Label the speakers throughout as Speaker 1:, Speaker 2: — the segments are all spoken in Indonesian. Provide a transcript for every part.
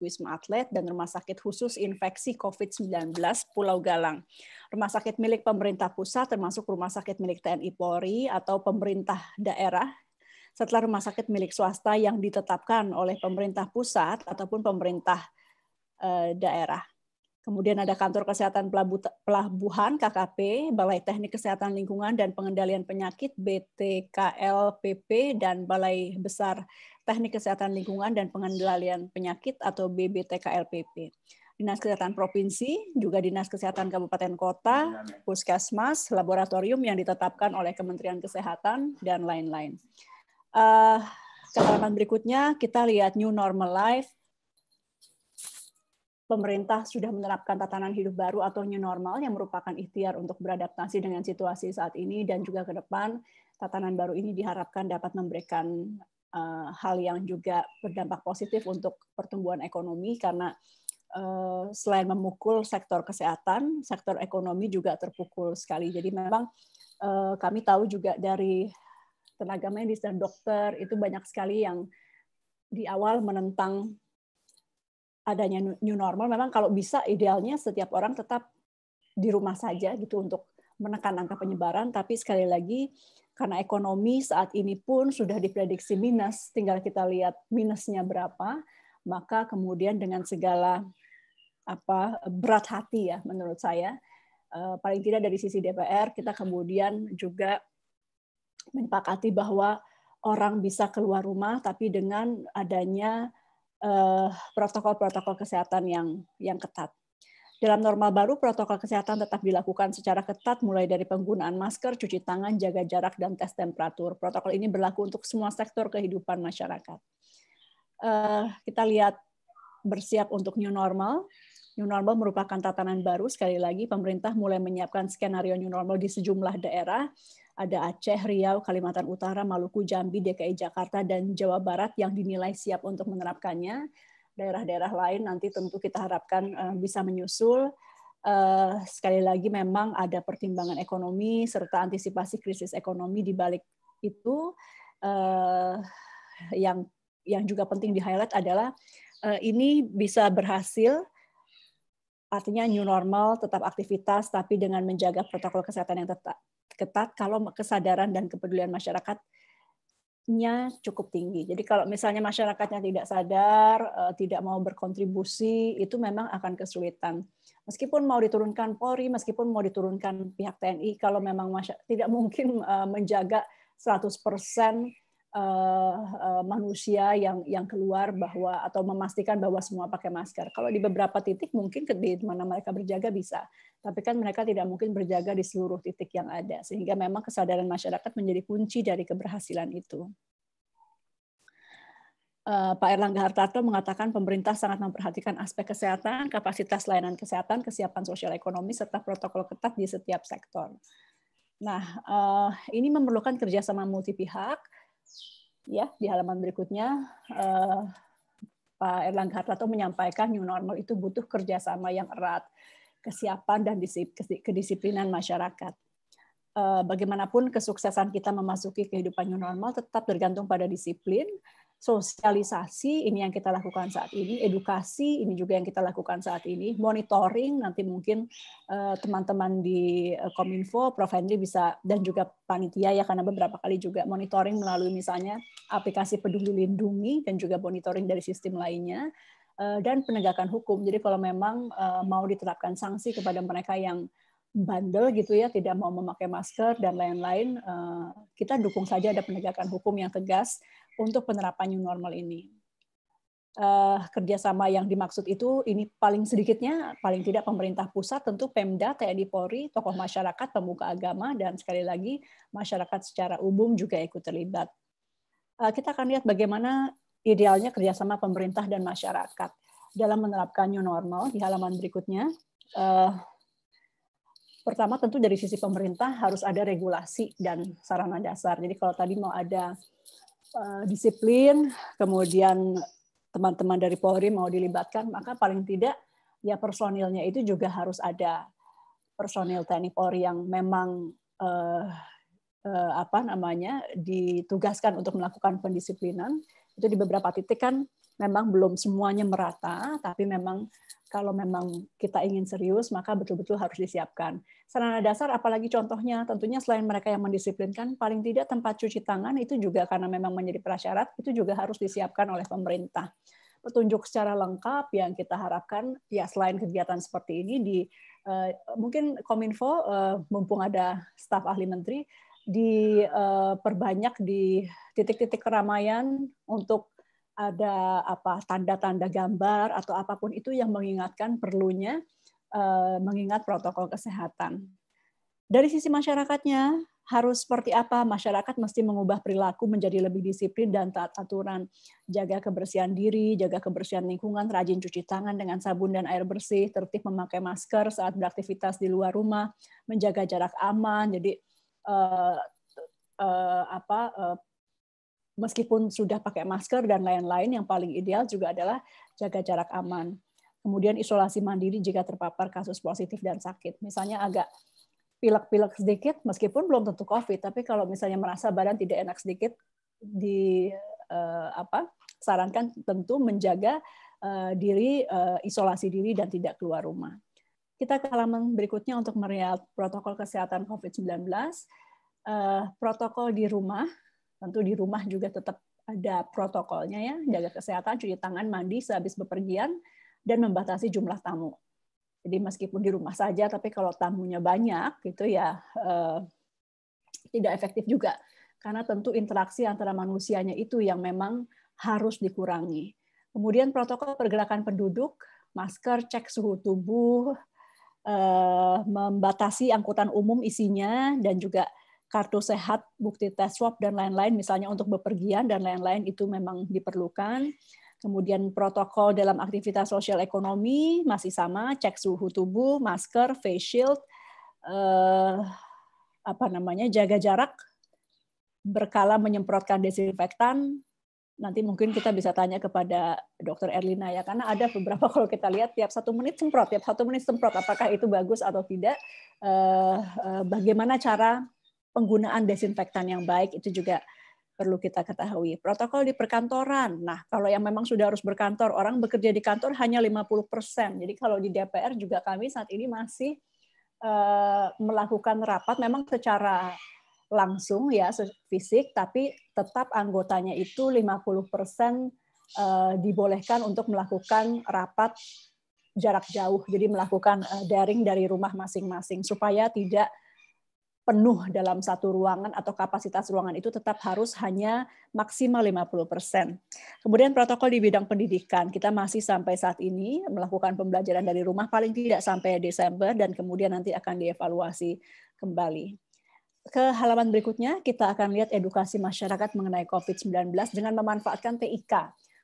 Speaker 1: Wisma Atlet dan Rumah Sakit Khusus Infeksi COVID-19 Pulau Galang. Rumah sakit milik pemerintah pusat termasuk rumah sakit milik TNI Polri atau pemerintah daerah setelah rumah sakit milik swasta yang ditetapkan oleh pemerintah pusat ataupun pemerintah eh, daerah. Kemudian ada kantor kesehatan pelabuhan KKP, Balai Teknik Kesehatan Lingkungan dan Pengendalian Penyakit BTKLPP dan Balai Besar Teknik Kesehatan Lingkungan dan Pengendalian Penyakit atau BBTKLPP. Dinas Kesehatan Provinsi, juga Dinas Kesehatan Kabupaten Kota, Puskesmas, laboratorium yang ditetapkan oleh Kementerian Kesehatan, dan lain-lain. Uh, berikutnya, kita lihat New Normal Life. Pemerintah sudah menerapkan tatanan hidup baru atau new normal yang merupakan ikhtiar untuk beradaptasi dengan situasi saat ini dan juga ke depan. Tatanan baru ini diharapkan dapat memberikan uh, hal yang juga berdampak positif untuk pertumbuhan ekonomi karena uh, selain memukul sektor kesehatan, sektor ekonomi juga terpukul sekali. Jadi memang uh, kami tahu juga dari tenaga medis dan dokter itu banyak sekali yang di awal menentang adanya new normal. Memang kalau bisa idealnya setiap orang tetap di rumah saja gitu untuk menekan angka penyebaran. Tapi sekali lagi karena ekonomi saat ini pun sudah diprediksi minus, tinggal kita lihat minusnya berapa, maka kemudian dengan segala apa berat hati ya menurut saya eh, paling tidak dari sisi DPR kita kemudian juga menyepakati bahwa orang bisa keluar rumah tapi dengan adanya eh, protokol-protokol kesehatan yang yang ketat. Dalam normal baru, protokol kesehatan tetap dilakukan secara ketat mulai dari penggunaan masker, cuci tangan, jaga jarak, dan tes temperatur. Protokol ini berlaku untuk semua sektor kehidupan masyarakat. Eh, kita lihat bersiap untuk new normal. New normal merupakan tatanan baru. Sekali lagi, pemerintah mulai menyiapkan skenario new normal di sejumlah daerah. Ada Aceh, Riau, Kalimantan Utara, Maluku, Jambi, DKI Jakarta, dan Jawa Barat yang dinilai siap untuk menerapkannya daerah-daerah lain nanti tentu kita harapkan eh, bisa menyusul. Eh, sekali lagi memang ada pertimbangan ekonomi serta antisipasi krisis ekonomi di balik itu eh, yang yang juga penting di highlight adalah ini bisa berhasil artinya new normal tetap aktivitas tapi dengan menjaga protokol kesehatan yang tetap ketat kalau kesadaran dan kepedulian masyarakat nya cukup tinggi. Jadi kalau misalnya masyarakatnya tidak sadar, eh, tidak mau berkontribusi, itu memang akan kesulitan. Meskipun mau diturunkan Polri, meskipun mau diturunkan pihak TNI, kalau memang tidak mungkin eh, menjaga 100% uh, uh, manusia yang yang keluar bahwa atau memastikan bahwa semua pakai masker. Kalau di beberapa titik mungkin di mana mereka berjaga bisa, tapi kan mereka tidak mungkin berjaga di seluruh titik yang ada. Sehingga memang kesadaran masyarakat menjadi kunci dari keberhasilan itu. Eh, Pak Erlangga Hartarto mengatakan pemerintah sangat memperhatikan aspek kesehatan, kapasitas layanan kesehatan, kesiapan sosial ekonomi, serta protokol ketat di setiap sektor. Nah, ini memerlukan kerjasama multi pihak, Ya, di halaman berikutnya uh, Pak Erlangga Hartarto menyampaikan new normal itu butuh kerjasama yang erat, kesiapan dan kedisiplinan masyarakat. Eh, bagaimanapun kesuksesan kita memasuki kehidupan new normal tetap bergantung pada disiplin, sosialisasi ini yang kita lakukan saat ini, edukasi ini juga yang kita lakukan saat ini, monitoring nanti mungkin eh, teman-teman di eh, Kominfo, Prof Henry bisa dan juga panitia ya karena beberapa kali juga monitoring melalui misalnya aplikasi Peduli Lindungi dan juga monitoring dari sistem lainnya eh, dan penegakan hukum. Jadi kalau memang mau diterapkan sanksi kepada mereka yang bandel gitu ya, tidak mau memakai masker dan lain-lain, kita dukung saja ada penegakan hukum yang tegas untuk penerapan new normal ini. Uh, kerjasama yang dimaksud itu ini paling sedikitnya paling tidak pemerintah pusat tentu Pemda, TNI Polri, tokoh masyarakat, pemuka agama dan sekali lagi masyarakat secara umum juga ikut terlibat. Uh, kita akan lihat bagaimana idealnya kerjasama pemerintah dan masyarakat dalam menerapkan new normal di halaman berikutnya. Uh, pertama tentu dari sisi pemerintah harus ada regulasi dan sarana dasar. Jadi kalau tadi mau ada Eh, disiplin, kemudian teman-teman dari Polri mau dilibatkan, maka paling tidak ya personilnya itu juga harus ada personil TNI Polri yang memang uh, uh, apa namanya ditugaskan untuk melakukan pendisiplinan itu di beberapa titik kan memang belum semuanya merata, tapi memang kalau memang kita ingin serius, maka betul-betul harus disiapkan. Sarana dasar, apalagi contohnya, tentunya selain mereka yang mendisiplinkan, paling tidak tempat cuci tangan itu juga karena memang menjadi prasyarat, itu juga harus disiapkan oleh pemerintah. Petunjuk secara lengkap yang kita harapkan, ya selain kegiatan seperti ini, di uh, mungkin Kominfo, uh, mumpung ada staf ahli menteri, diperbanyak eh, uh, di titik-titik keramaian untuk ada apa tanda-tanda gambar atau apapun itu yang mengingatkan perlunya eh, mengingat protokol kesehatan. Dari sisi masyarakatnya harus seperti apa? Masyarakat mesti mengubah perilaku menjadi lebih disiplin dan taat aturan, jaga kebersihan diri, jaga kebersihan lingkungan, rajin cuci tangan dengan sabun dan air bersih, tertib memakai masker saat beraktivitas di luar rumah, menjaga jarak aman. Jadi uh, uh, apa uh, meskipun sudah pakai masker dan lain-lain, yang paling ideal juga adalah jaga jarak aman. Kemudian isolasi mandiri jika terpapar kasus positif dan sakit. Misalnya agak pilek-pilek sedikit, meskipun belum tentu COVID, tapi kalau misalnya merasa badan tidak enak sedikit, di eh, apa sarankan tentu menjaga eh, diri, eh, isolasi diri dan tidak keluar rumah. Kita ke halaman berikutnya untuk melihat protokol kesehatan COVID-19. Uh, eh, protokol di rumah Tentu di rumah juga tetap ada protokolnya ya, jaga kesehatan, cuci tangan, mandi sehabis bepergian, dan membatasi jumlah tamu. Jadi meskipun di rumah saja, tapi kalau tamunya banyak, gitu ya eh, tidak efektif juga. Karena tentu interaksi antara manusianya itu yang memang harus dikurangi. Kemudian protokol pergerakan penduduk, masker, cek suhu tubuh, eh, membatasi angkutan umum isinya, dan juga kartu sehat, bukti tes swab dan lain-lain misalnya untuk bepergian dan lain-lain itu memang diperlukan. Kemudian protokol dalam aktivitas sosial ekonomi masih sama, cek suhu tubuh, masker, face shield, eh, apa namanya jaga jarak, berkala menyemprotkan desinfektan. Nanti mungkin kita bisa tanya kepada Dokter Erlina ya, karena ada beberapa kalau kita lihat tiap satu menit semprot, tiap satu menit semprot, apakah itu bagus atau tidak? Eh, eh, bagaimana cara penggunaan desinfektan yang baik itu juga perlu kita ketahui. Protokol di perkantoran. Nah, kalau yang memang sudah harus berkantor, orang bekerja di kantor hanya 50%. Jadi kalau di DPR juga kami saat ini masih eh, melakukan rapat memang secara langsung ya fisik tapi tetap anggotanya itu 50% persen eh, dibolehkan untuk melakukan rapat jarak jauh jadi melakukan eh, daring dari rumah masing-masing supaya tidak penuh dalam satu ruangan atau kapasitas ruangan itu tetap harus hanya maksimal 50%. Kemudian protokol di bidang pendidikan, kita masih sampai saat ini melakukan pembelajaran dari rumah paling tidak sampai Desember dan kemudian nanti akan dievaluasi kembali. Ke halaman berikutnya kita akan lihat edukasi masyarakat mengenai COVID-19 dengan memanfaatkan TIK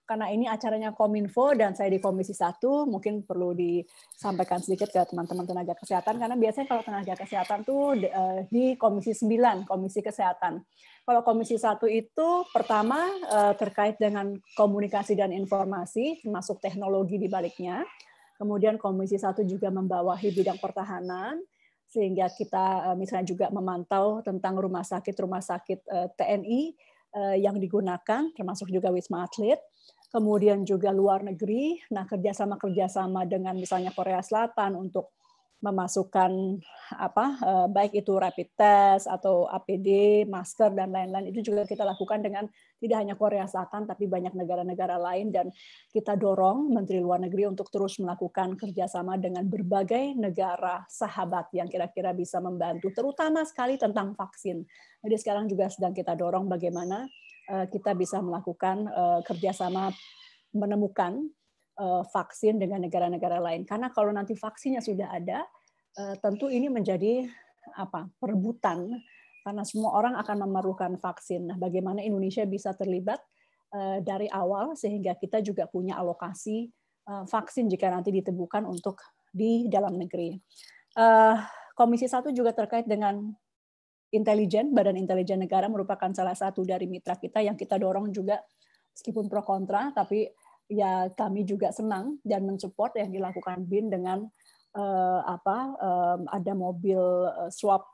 Speaker 1: karena ini acaranya Kominfo dan saya di Komisi 1, mungkin perlu disampaikan sedikit ke teman-teman tenaga kesehatan, karena biasanya kalau tenaga kesehatan tuh eh, di Komisi 9, Komisi Kesehatan. Kalau Komisi 1 itu pertama eh, terkait dengan komunikasi dan informasi, termasuk teknologi di baliknya. Kemudian Komisi 1 juga membawahi bidang pertahanan, sehingga kita eh, misalnya juga memantau tentang rumah sakit-rumah sakit TNI yang digunakan, termasuk juga Wisma Atlet kemudian juga luar negeri. Nah, kerjasama-kerjasama dengan misalnya Korea Selatan untuk memasukkan apa eh, baik itu rapid test atau APD, masker dan lain-lain itu juga kita lakukan dengan tidak hanya Korea Selatan tapi banyak negara-negara lain dan kita dorong Menteri Luar Negeri untuk terus melakukan kerjasama dengan berbagai negara sahabat yang kira-kira bisa membantu terutama sekali tentang vaksin. Jadi sekarang juga sedang kita dorong bagaimana Eh, kita bisa melakukan eh, kerjasama menemukan eh, vaksin dengan negara-negara lain. Karena kalau nanti vaksinnya sudah ada, tentu ini menjadi apa perebutan karena semua orang akan memerlukan vaksin. Nah, bagaimana Indonesia bisa terlibat dari awal sehingga kita juga punya alokasi vaksin jika nanti ditemukan untuk di dalam negeri. Komisi satu juga terkait dengan intelijen, Badan Intelijen Negara merupakan salah satu dari mitra kita yang kita dorong juga meskipun pro kontra, tapi ya kami juga senang dan mensupport yang dilakukan BIN dengan eh, apa eh, ada mobil eh, swap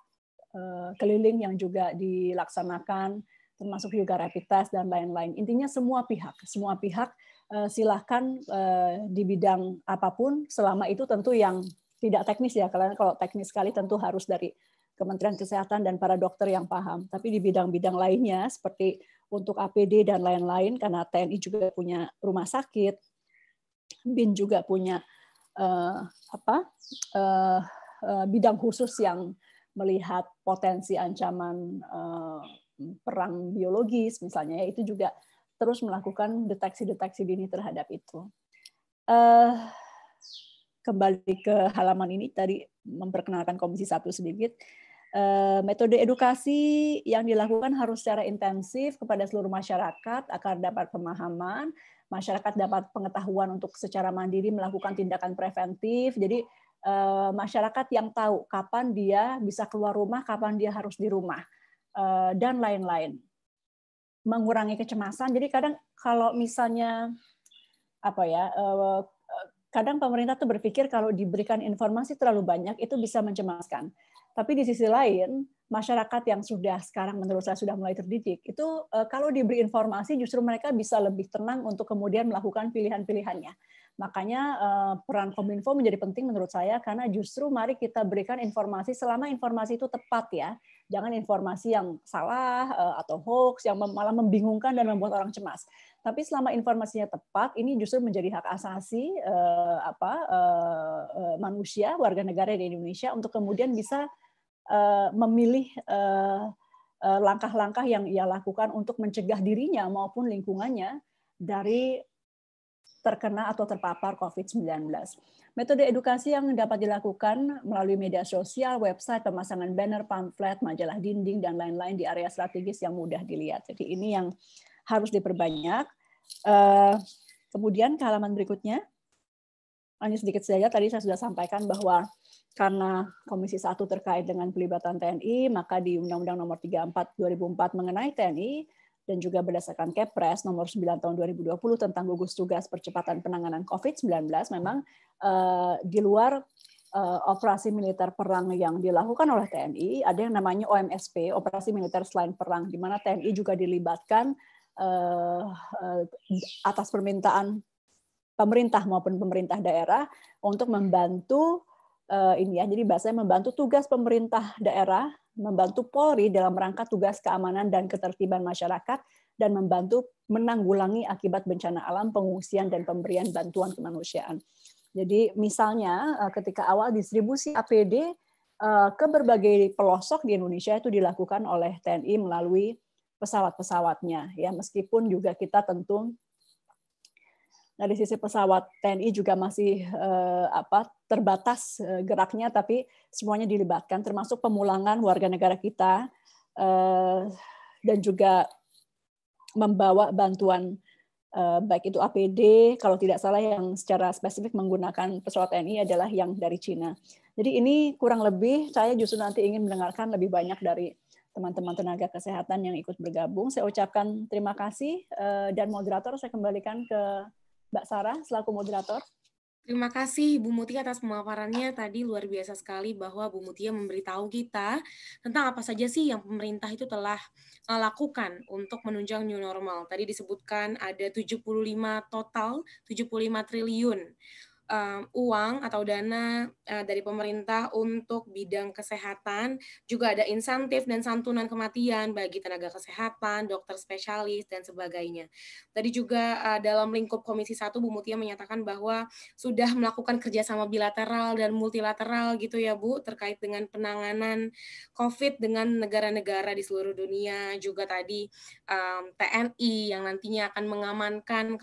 Speaker 1: eh, keliling yang juga dilaksanakan termasuk juga rapid test dan lain-lain. Intinya semua pihak, semua pihak eh, silahkan eh, di bidang apapun selama itu tentu yang tidak teknis ya karena kalau teknis sekali tentu harus dari Kementerian Kesehatan dan para dokter yang paham. Tapi di bidang-bidang lainnya seperti untuk APD dan lain-lain karena TNI juga punya rumah sakit, BIN juga punya uh, apa uh, uh, bidang khusus yang melihat potensi ancaman uh, perang biologis misalnya ya itu juga terus melakukan deteksi-deteksi dini terhadap itu. Uh, kembali ke halaman ini tadi memperkenalkan Komisi satu sedikit. Eh, metode edukasi yang dilakukan harus secara intensif kepada seluruh masyarakat agar dapat pemahaman, masyarakat dapat pengetahuan untuk secara mandiri melakukan tindakan preventif. Jadi eh, masyarakat yang tahu kapan dia bisa keluar rumah, kapan dia harus di rumah, eh, dan lain-lain. Mengurangi kecemasan. Jadi kadang kalau misalnya apa ya kadang pemerintah tuh berpikir kalau diberikan informasi terlalu banyak itu bisa mencemaskan. Tapi di sisi lain, masyarakat yang sudah sekarang menurut saya sudah mulai terdidik, itu eh, kalau diberi informasi justru mereka bisa lebih tenang untuk kemudian melakukan pilihan-pilihannya. Makanya eh, peran Kominfo menjadi penting menurut saya karena justru mari kita berikan informasi selama informasi itu tepat ya. Jangan informasi yang salah eh, atau hoax yang malah membingungkan dan membuat orang cemas. Tapi selama informasinya tepat, ini justru menjadi hak asasi eh, apa eh, eh manusia warga negara di Indonesia untuk kemudian bisa eh, memilih eh, eh, langkah-langkah yang ia lakukan untuk mencegah dirinya maupun lingkungannya dari terkena atau terpapar COVID-19. Metode edukasi yang dapat dilakukan melalui media sosial, website, pemasangan banner, pamflet, majalah dinding, dan lain-lain di area strategis yang mudah dilihat. Jadi ini yang harus diperbanyak. Eh, kemudian ke halaman berikutnya, hanya sedikit saja tadi saya sudah sampaikan bahwa karena Komisi 1 terkait dengan pelibatan TNI, maka di Undang-Undang Nomor 34 2004 mengenai TNI dan juga berdasarkan Kepres Nomor 9 Tahun 2020 tentang gugus tugas percepatan penanganan COVID-19 memang uh, di luar uh, operasi militer perang yang dilakukan oleh TNI, ada yang namanya OMSP, operasi militer selain perang, di mana TNI juga dilibatkan Eh, eh, atas permintaan pemerintah maupun pemerintah daerah untuk membantu uh, ini ya. Jadi bahasanya membantu tugas pemerintah daerah, membantu Polri dalam rangka tugas keamanan dan ketertiban masyarakat dan membantu menanggulangi akibat bencana alam, pengungsian dan pemberian bantuan kemanusiaan. Jadi misalnya ketika awal distribusi APD ke berbagai pelosok di Indonesia itu dilakukan oleh TNI melalui pesawat-pesawatnya ya meskipun juga kita tentu nah, dari sisi pesawat TNI juga masih eh, apa terbatas eh, geraknya tapi semuanya dilibatkan termasuk pemulangan warga negara kita eh, dan juga membawa bantuan eh, baik itu APD kalau tidak salah yang secara spesifik menggunakan pesawat TNI adalah yang dari Cina. Jadi ini kurang lebih saya justru nanti ingin mendengarkan lebih banyak dari teman-teman tenaga kesehatan yang ikut bergabung. Saya ucapkan terima kasih eh, dan moderator saya kembalikan ke Mbak Sarah selaku moderator.
Speaker 2: Terima kasih Bu Mutia atas pemaparannya tadi luar biasa sekali bahwa Bu Mutia memberitahu kita tentang apa saja sih yang pemerintah itu telah eh, lakukan untuk menunjang new normal. Tadi disebutkan ada 75 total 75 triliun um, uang atau dana uh, dari pemerintah untuk bidang kesehatan, juga ada insentif dan santunan kematian bagi tenaga kesehatan, dokter spesialis, dan sebagainya. Tadi juga uh, dalam lingkup Komisi 1, Bu Mutia menyatakan bahwa sudah melakukan kerjasama bilateral dan multilateral gitu ya Bu, terkait dengan penanganan COVID dengan negara-negara di seluruh dunia, juga tadi um, TNI yang nantinya akan mengamankan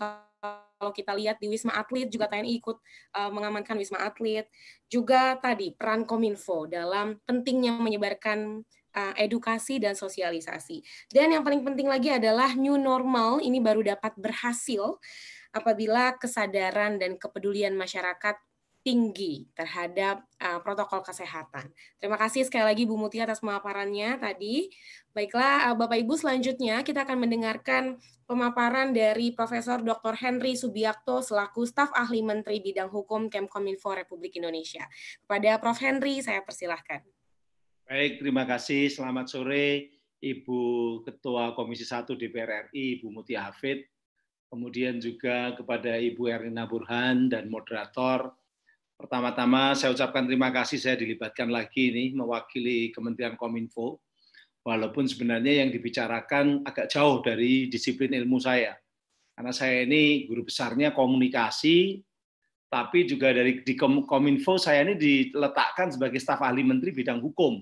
Speaker 2: kalau kita lihat di Wisma Atlet juga TNI ikut uh, mengamankan Wisma Atlet. Juga tadi peran Kominfo dalam pentingnya menyebarkan uh, edukasi dan sosialisasi. Dan yang paling penting lagi adalah new normal ini baru dapat berhasil apabila kesadaran dan kepedulian masyarakat tinggi terhadap uh, protokol kesehatan. Terima kasih sekali lagi Bu Muti atas pemaparannya tadi. Baiklah uh, Bapak Ibu selanjutnya kita akan mendengarkan pemaparan dari Profesor Dr. Henry Subiakto selaku staf ahli Menteri Bidang Hukum Kemkominfo Republik Indonesia. Kepada Prof Henry saya persilahkan.
Speaker 3: Baik, terima kasih. Selamat sore Ibu Ketua Komisi 1 DPR RI Ibu Muti Hafid, kemudian juga kepada Ibu Erina Burhan dan moderator Pertama-tama saya ucapkan terima kasih saya dilibatkan lagi ini mewakili Kementerian Kominfo. Walaupun sebenarnya yang dibicarakan agak jauh dari disiplin ilmu saya. Karena saya ini guru besarnya komunikasi, tapi juga dari di Kominfo saya ini diletakkan sebagai staf ahli menteri bidang hukum.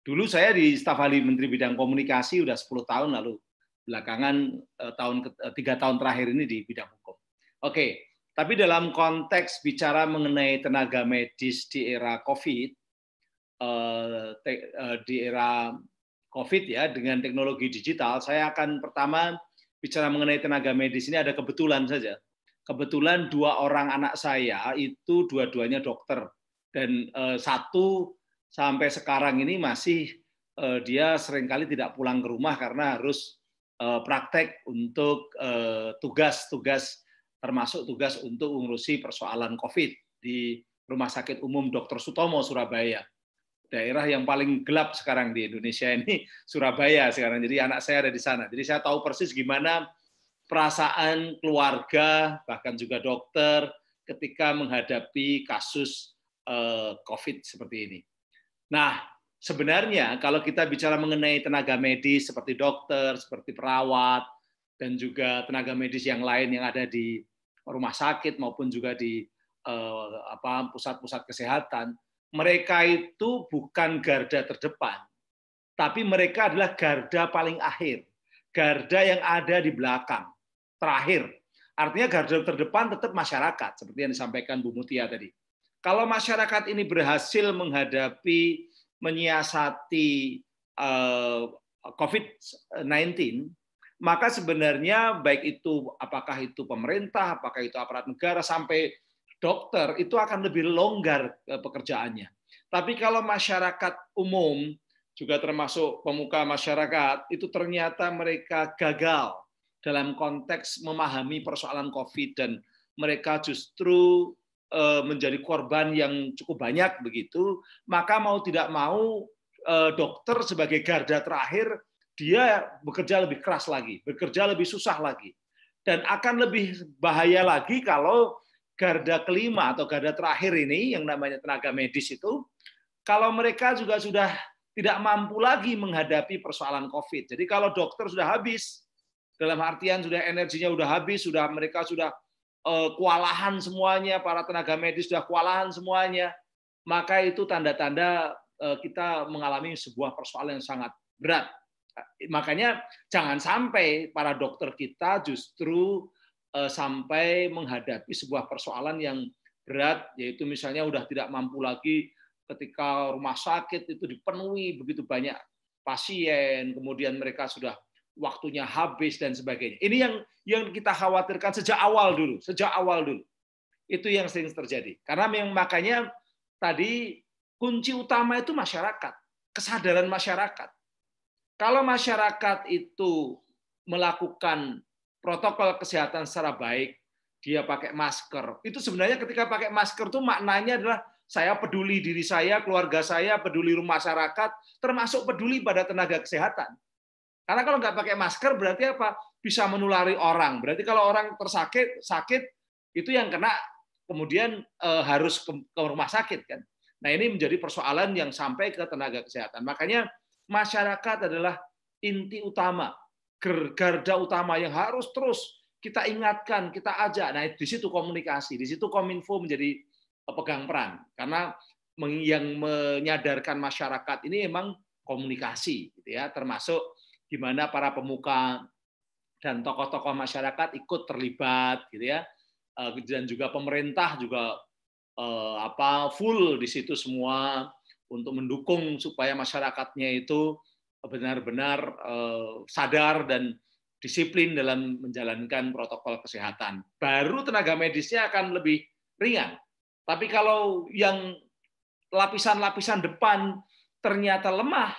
Speaker 3: Dulu saya di staf ahli menteri bidang komunikasi udah 10 tahun lalu belakangan eh, tahun eh, tiga tahun terakhir ini di bidang hukum. Oke, tapi dalam konteks bicara mengenai tenaga medis di era COVID, eh, eh, di era COVID ya dengan teknologi digital, saya akan pertama bicara mengenai tenaga medis ini ada kebetulan saja. Kebetulan dua orang anak saya itu dua-duanya dokter dan eh, satu sampai sekarang ini masih dia seringkali tidak pulang ke rumah karena harus praktek untuk tugas-tugas termasuk tugas untuk mengurusi persoalan COVID di Rumah Sakit Umum Dr. Sutomo, Surabaya. Daerah yang paling gelap sekarang di Indonesia ini Surabaya sekarang. Jadi anak saya ada di sana. Jadi saya tahu persis gimana perasaan keluarga, bahkan juga dokter ketika menghadapi kasus eh, COVID seperti ini. Nah, sebenarnya kalau kita bicara mengenai tenaga medis seperti dokter, seperti perawat, dan juga tenaga medis yang lain yang ada di rumah sakit maupun juga di eh, pusat-pusat kesehatan, mereka itu bukan garda terdepan, tapi mereka adalah garda paling akhir, garda yang ada di belakang, terakhir. Artinya garda terdepan tetap masyarakat, seperti yang disampaikan Bu Mutia tadi. Kalau masyarakat ini berhasil menghadapi, menyiasati eh, COVID-19, maka sebenarnya baik itu apakah itu pemerintah, apakah itu aparat negara sampai dokter itu akan lebih longgar e, pekerjaannya. Tapi kalau masyarakat umum juga termasuk pemuka masyarakat itu ternyata mereka gagal dalam konteks memahami persoalan Covid dan mereka justru e, menjadi korban yang cukup banyak begitu, maka mau tidak mau e, dokter sebagai garda terakhir dia bekerja lebih keras lagi, bekerja lebih susah lagi. Dan akan lebih bahaya lagi kalau garda kelima atau garda terakhir ini yang namanya tenaga medis itu kalau mereka juga sudah tidak mampu lagi menghadapi persoalan COVID. Jadi kalau dokter sudah habis dalam artian sudah energinya sudah habis, sudah mereka sudah eh, kewalahan semuanya, para tenaga medis sudah kewalahan semuanya, maka itu tanda-tanda eh, kita mengalami sebuah persoalan yang sangat berat Makanya jangan sampai para dokter kita justru eh, sampai menghadapi sebuah persoalan yang berat, yaitu misalnya sudah tidak mampu lagi ketika rumah sakit itu dipenuhi begitu banyak pasien, kemudian mereka sudah waktunya habis dan sebagainya. Ini yang yang kita khawatirkan sejak awal dulu, sejak awal dulu. Itu yang sering terjadi. Karena yang makanya tadi kunci utama itu masyarakat, kesadaran masyarakat. Kalau masyarakat itu melakukan protokol kesehatan secara baik, dia pakai masker. Itu sebenarnya ketika pakai masker itu maknanya adalah saya peduli diri saya, keluarga saya, peduli rumah masyarakat, termasuk peduli pada tenaga kesehatan. Karena kalau nggak pakai masker berarti apa? Bisa menulari orang. Berarti kalau orang tersakit, sakit itu yang kena kemudian e, harus ke, ke rumah sakit kan. Nah ini menjadi persoalan yang sampai ke tenaga kesehatan. Makanya masyarakat adalah inti utama, garda utama yang harus terus kita ingatkan, kita ajak. Nah, di situ komunikasi, di situ Kominfo menjadi eh, pegang peran karena yang menyadarkan masyarakat ini emang komunikasi gitu ya, termasuk gimana para pemuka dan tokoh-tokoh masyarakat ikut terlibat gitu ya. Eh, dan juga pemerintah juga eh, apa full di situ semua untuk mendukung supaya masyarakatnya itu benar-benar eh, sadar dan disiplin dalam menjalankan protokol kesehatan. Baru tenaga medisnya akan lebih ringan. Tapi kalau yang lapisan-lapisan depan ternyata lemah,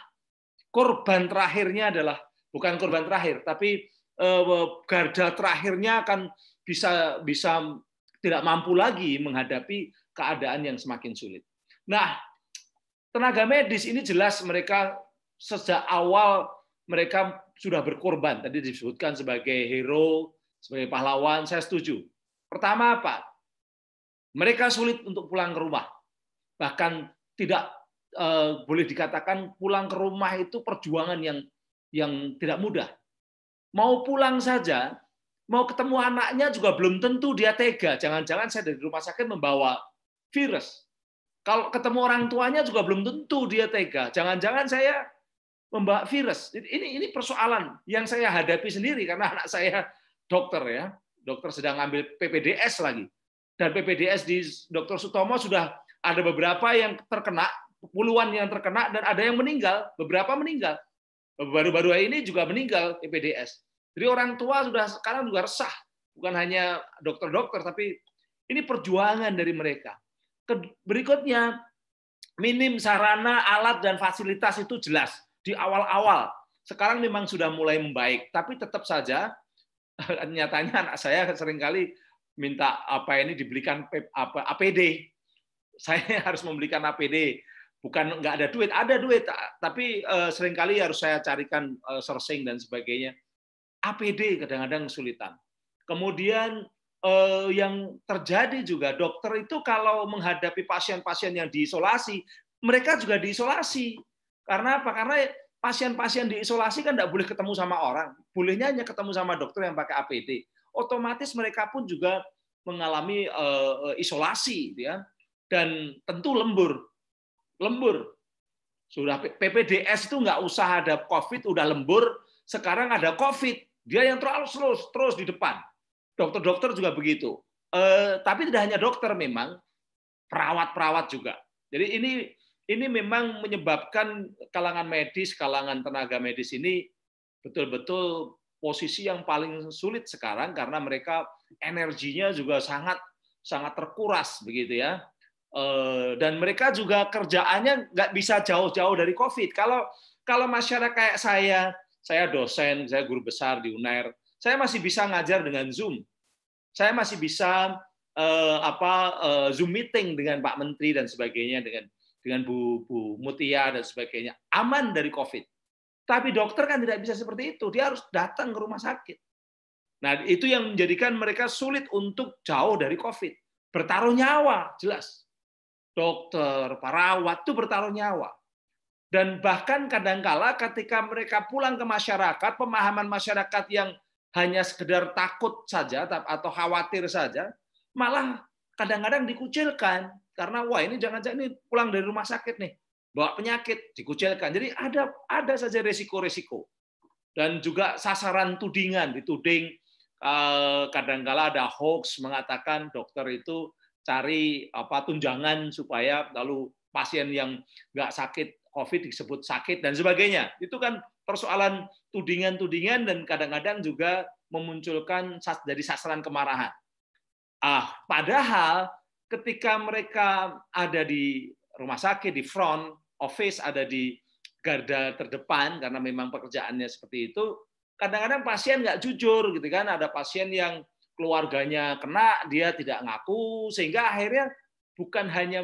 Speaker 3: korban terakhirnya adalah bukan korban terakhir, tapi eh, garda terakhirnya akan bisa bisa tidak mampu lagi menghadapi keadaan yang semakin sulit. Nah, Tenaga medis ini jelas mereka sejak awal mereka sudah berkorban. Tadi disebutkan sebagai hero, sebagai pahlawan, saya setuju. Pertama apa? Mereka sulit untuk pulang ke rumah. Bahkan tidak eh, boleh dikatakan pulang ke rumah itu perjuangan yang yang tidak mudah. Mau pulang saja, mau ketemu anaknya juga belum tentu dia tega. Jangan-jangan saya dari rumah sakit membawa virus. Kalau ketemu orang tuanya juga belum tentu dia tega. Jangan-jangan saya membawa virus. Ini ini persoalan yang saya hadapi sendiri karena anak saya dokter ya. Dokter sedang ambil PPDS lagi. Dan PPDS di Dokter Sutomo sudah ada beberapa yang terkena, puluhan yang terkena dan ada yang meninggal, beberapa meninggal. Baru-baru ini juga meninggal PPDS. Jadi orang tua sudah sekarang juga resah, bukan hanya dokter-dokter tapi ini perjuangan dari mereka. Berikutnya, minim sarana, alat, dan fasilitas itu jelas di awal-awal. Sekarang memang sudah mulai membaik, tapi tetap saja nyatanya anak saya seringkali minta apa ini dibelikan apa APD. Saya harus membelikan APD. Bukan nggak ada duit, ada duit, tapi eh, seringkali harus saya carikan eh, sourcing dan sebagainya. APD kadang-kadang kesulitan. Kemudian eh, yang terjadi juga dokter itu kalau menghadapi pasien-pasien yang diisolasi, mereka juga diisolasi. Karena apa? Karena pasien-pasien diisolasi kan tidak boleh ketemu sama orang, bolehnya hanya ketemu sama dokter yang pakai APD. Otomatis mereka pun juga mengalami uh, isolasi, gitu ya, dan tentu lembur, lembur. Sudah PPDS itu nggak usah ada COVID, udah lembur. Sekarang ada COVID, dia yang terus terus terus di depan. Dokter-dokter juga begitu. Eh, tapi tidak hanya dokter memang, perawat-perawat juga. Jadi ini ini memang menyebabkan kalangan medis, kalangan tenaga medis ini betul-betul posisi yang paling sulit sekarang karena mereka energinya juga sangat sangat terkuras begitu ya eh, dan mereka juga kerjaannya nggak bisa jauh-jauh dari COVID. Kalau kalau masyarakat kayak saya, saya dosen, saya guru besar di UNAIR, saya masih bisa ngajar dengan Zoom saya masih bisa uh, apa uh, Zoom meeting dengan Pak Menteri dan sebagainya dengan dengan Bu Bu Mutia dan sebagainya. Aman dari Covid. Tapi dokter kan tidak bisa seperti itu. Dia harus datang ke rumah sakit. Nah, itu yang menjadikan mereka sulit untuk jauh dari Covid. Bertaruh nyawa, jelas. Dokter, perawat itu bertaruh nyawa. Dan bahkan kadangkala ketika mereka pulang ke masyarakat, pemahaman masyarakat yang hanya sekedar takut saja atau khawatir saja, malah kadang-kadang dikucilkan karena wah ini jangan-jangan ini pulang dari rumah sakit nih bawa penyakit dikucilkan. Jadi ada ada saja resiko-resiko dan juga sasaran tudingan dituding kadang eh, kadangkala ada hoax mengatakan dokter itu cari apa tunjangan supaya lalu pasien yang nggak sakit COVID disebut sakit dan sebagainya. Itu kan persoalan tudingan-tudingan dan kadang-kadang juga memunculkan dari sasaran kemarahan. Ah, padahal ketika mereka ada di rumah sakit, di front office, ada di garda terdepan karena memang pekerjaannya seperti itu, kadang-kadang pasien nggak jujur gitu kan, ada pasien yang keluarganya kena, dia tidak ngaku sehingga akhirnya bukan hanya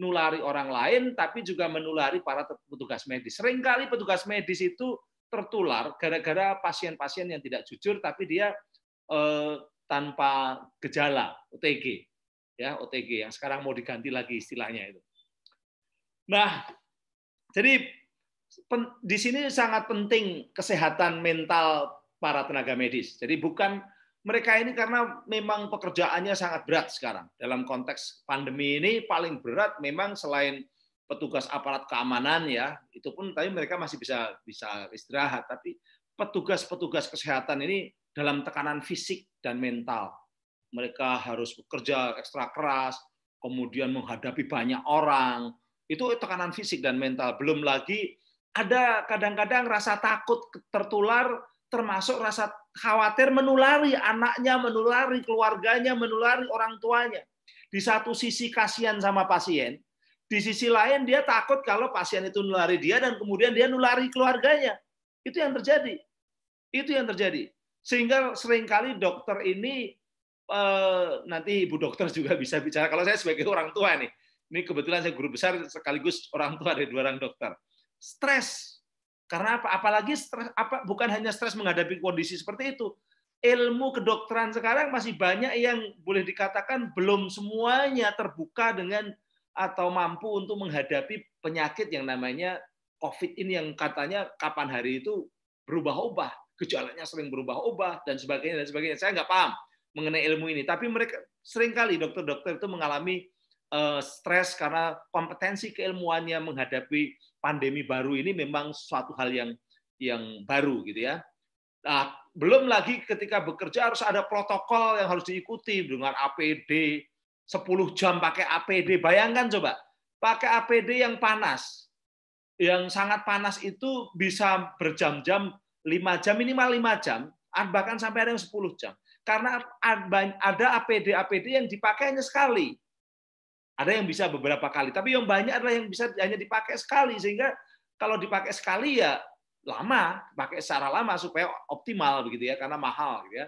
Speaker 3: nulari orang lain, tapi juga menulari para petugas medis. Seringkali petugas medis itu tertular gara-gara pasien-pasien yang tidak jujur, tapi dia eh, tanpa gejala OTG, ya OTG yang sekarang mau diganti lagi istilahnya itu. Nah, jadi pen, di sini sangat penting kesehatan mental para tenaga medis. Jadi bukan mereka ini karena memang pekerjaannya sangat berat sekarang. Dalam konteks pandemi ini paling berat memang selain petugas aparat keamanan ya, itu pun tapi mereka masih bisa bisa istirahat, tapi petugas-petugas kesehatan ini dalam tekanan fisik dan mental. Mereka harus bekerja ekstra keras, kemudian menghadapi banyak orang. Itu tekanan fisik dan mental. Belum lagi ada kadang-kadang rasa takut tertular termasuk rasa khawatir menulari anaknya, menulari keluarganya, menulari orang tuanya. Di satu sisi kasihan sama pasien, di sisi lain dia takut kalau pasien itu nulari dia dan kemudian dia nulari keluarganya. Itu yang terjadi. Itu yang terjadi. Sehingga seringkali dokter ini eh, nanti ibu dokter juga bisa bicara. Kalau saya sebagai orang tua nih, ini kebetulan saya guru besar sekaligus orang tua dari dua orang dokter. Stres karena apa? Apalagi stres, apa bukan hanya stres menghadapi kondisi seperti itu. Ilmu kedokteran sekarang masih banyak yang boleh dikatakan belum semuanya terbuka dengan atau mampu untuk menghadapi penyakit yang namanya COVID ini yang katanya kapan hari itu berubah-ubah, gejalanya sering berubah-ubah dan sebagainya dan sebagainya. Saya nggak paham mengenai ilmu ini, tapi mereka seringkali dokter-dokter itu mengalami eh, stres karena kompetensi keilmuannya menghadapi pandemi baru ini memang suatu hal yang yang baru gitu ya. Nah, belum lagi ketika bekerja harus ada protokol yang harus diikuti dengan APD 10 jam pakai APD. Bayangkan coba, pakai APD yang panas. Yang sangat panas itu bisa berjam-jam 5 jam minimal 5 jam, bahkan sampai ada yang 10 jam. Karena ada APD-APD yang dipakainya sekali. Ada yang bisa beberapa kali, tapi yang banyak adalah yang bisa hanya dipakai sekali sehingga kalau dipakai sekali ya lama, pakai secara lama supaya optimal begitu ya karena mahal gitu ya.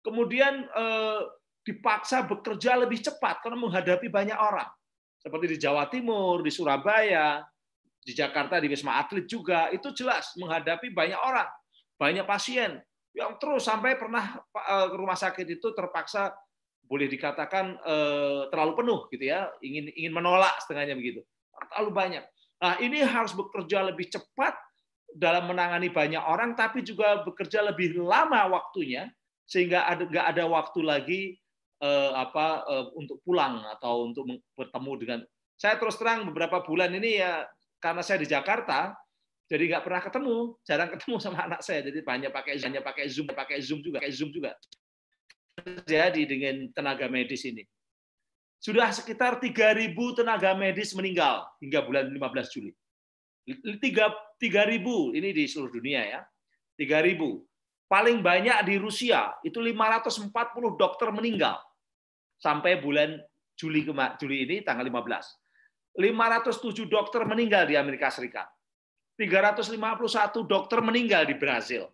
Speaker 3: Kemudian eh, dipaksa bekerja lebih cepat karena menghadapi banyak orang. Seperti di Jawa Timur, di Surabaya, di Jakarta di Wisma Atlet juga itu jelas menghadapi banyak orang, banyak pasien yang terus sampai pernah eh, rumah sakit itu terpaksa boleh dikatakan eh, terlalu penuh gitu ya, ingin ingin menolak setengahnya begitu. Terlalu banyak. Nah, ini harus bekerja lebih cepat dalam menangani banyak orang tapi juga bekerja lebih lama waktunya sehingga ada nggak ada waktu lagi eh, apa eh, untuk pulang atau untuk bertemu dengan saya terus terang beberapa bulan ini ya karena saya di Jakarta jadi nggak pernah ketemu, jarang ketemu sama anak saya. Jadi banyak pakai hanya pakai zoom, pakai zoom juga, pakai zoom juga terjadi dengan tenaga medis ini. Sudah sekitar 3.000 tenaga medis meninggal hingga bulan 15 Juli. 3.000 ini di seluruh dunia ya. 3.000. Paling banyak di Rusia itu 540 dokter meninggal sampai bulan Juli Juli ini tanggal 15. 507 dokter meninggal di Amerika Serikat. 351 dokter meninggal di Brazil.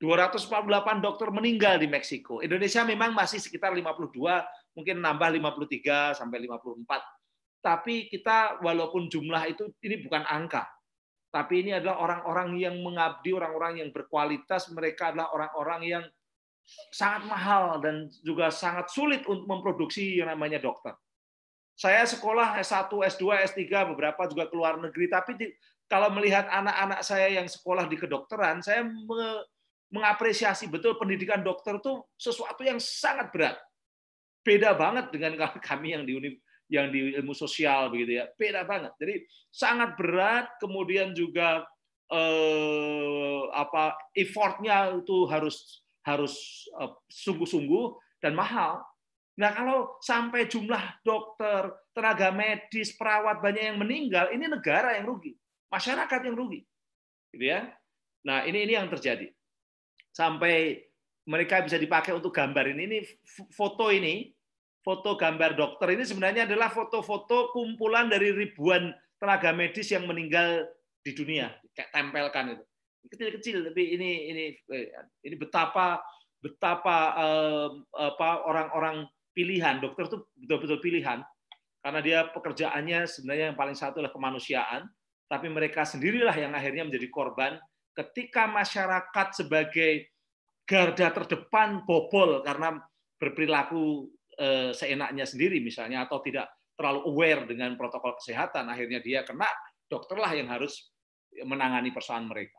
Speaker 3: 248 dokter meninggal di Meksiko. Indonesia memang masih sekitar 52, mungkin nambah 53 sampai 54. Tapi kita walaupun jumlah itu ini bukan angka. Tapi ini adalah orang-orang yang mengabdi, orang-orang yang berkualitas, mereka adalah orang-orang yang sangat mahal dan juga sangat sulit untuk memproduksi yang namanya dokter. Saya sekolah S1, S2, S3, beberapa juga keluar negeri, tapi di, kalau melihat anak-anak saya yang sekolah di kedokteran, saya me, mengapresiasi betul pendidikan dokter tuh sesuatu yang sangat berat. Beda banget dengan kami yang di yang di ilmu sosial begitu ya. Beda banget. Jadi sangat berat kemudian juga eh, apa effortnya itu harus harus eh, sungguh-sungguh dan mahal. Nah, kalau sampai jumlah dokter, tenaga medis, perawat banyak yang meninggal, ini negara yang rugi, masyarakat yang rugi. Gitu ya. Nah, ini ini yang terjadi sampai mereka bisa dipakai untuk gambar ini. Ini foto ini, foto gambar dokter ini sebenarnya adalah foto-foto kumpulan dari ribuan tenaga medis yang meninggal di dunia. Kayak tempelkan itu. Kecil-kecil tapi ini ini eh, ini betapa betapa eh, apa orang-orang pilihan dokter itu betul-betul pilihan karena dia pekerjaannya sebenarnya yang paling satu adalah kemanusiaan tapi mereka sendirilah yang akhirnya menjadi korban ketika masyarakat sebagai garda terdepan bobol karena berperilaku eh, seenaknya sendiri misalnya atau tidak terlalu aware dengan protokol kesehatan akhirnya dia kena dokterlah yang harus menangani persoalan mereka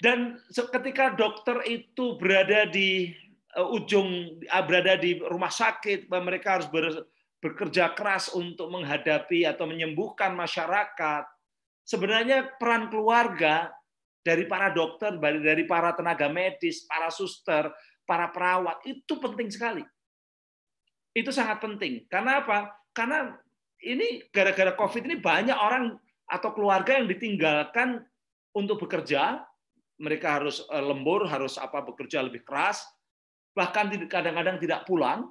Speaker 3: dan ketika dokter itu berada di eh, ujung eh, berada di rumah sakit mereka harus bekerja keras untuk menghadapi atau menyembuhkan masyarakat sebenarnya peran keluarga dari para dokter, dari para tenaga medis, para suster, para perawat itu penting sekali. Itu sangat penting. Karena apa? Karena ini gara-gara Covid ini banyak orang atau keluarga yang ditinggalkan untuk bekerja, mereka harus eh, lembur, harus apa bekerja lebih keras, bahkan kadang-kadang tidak pulang.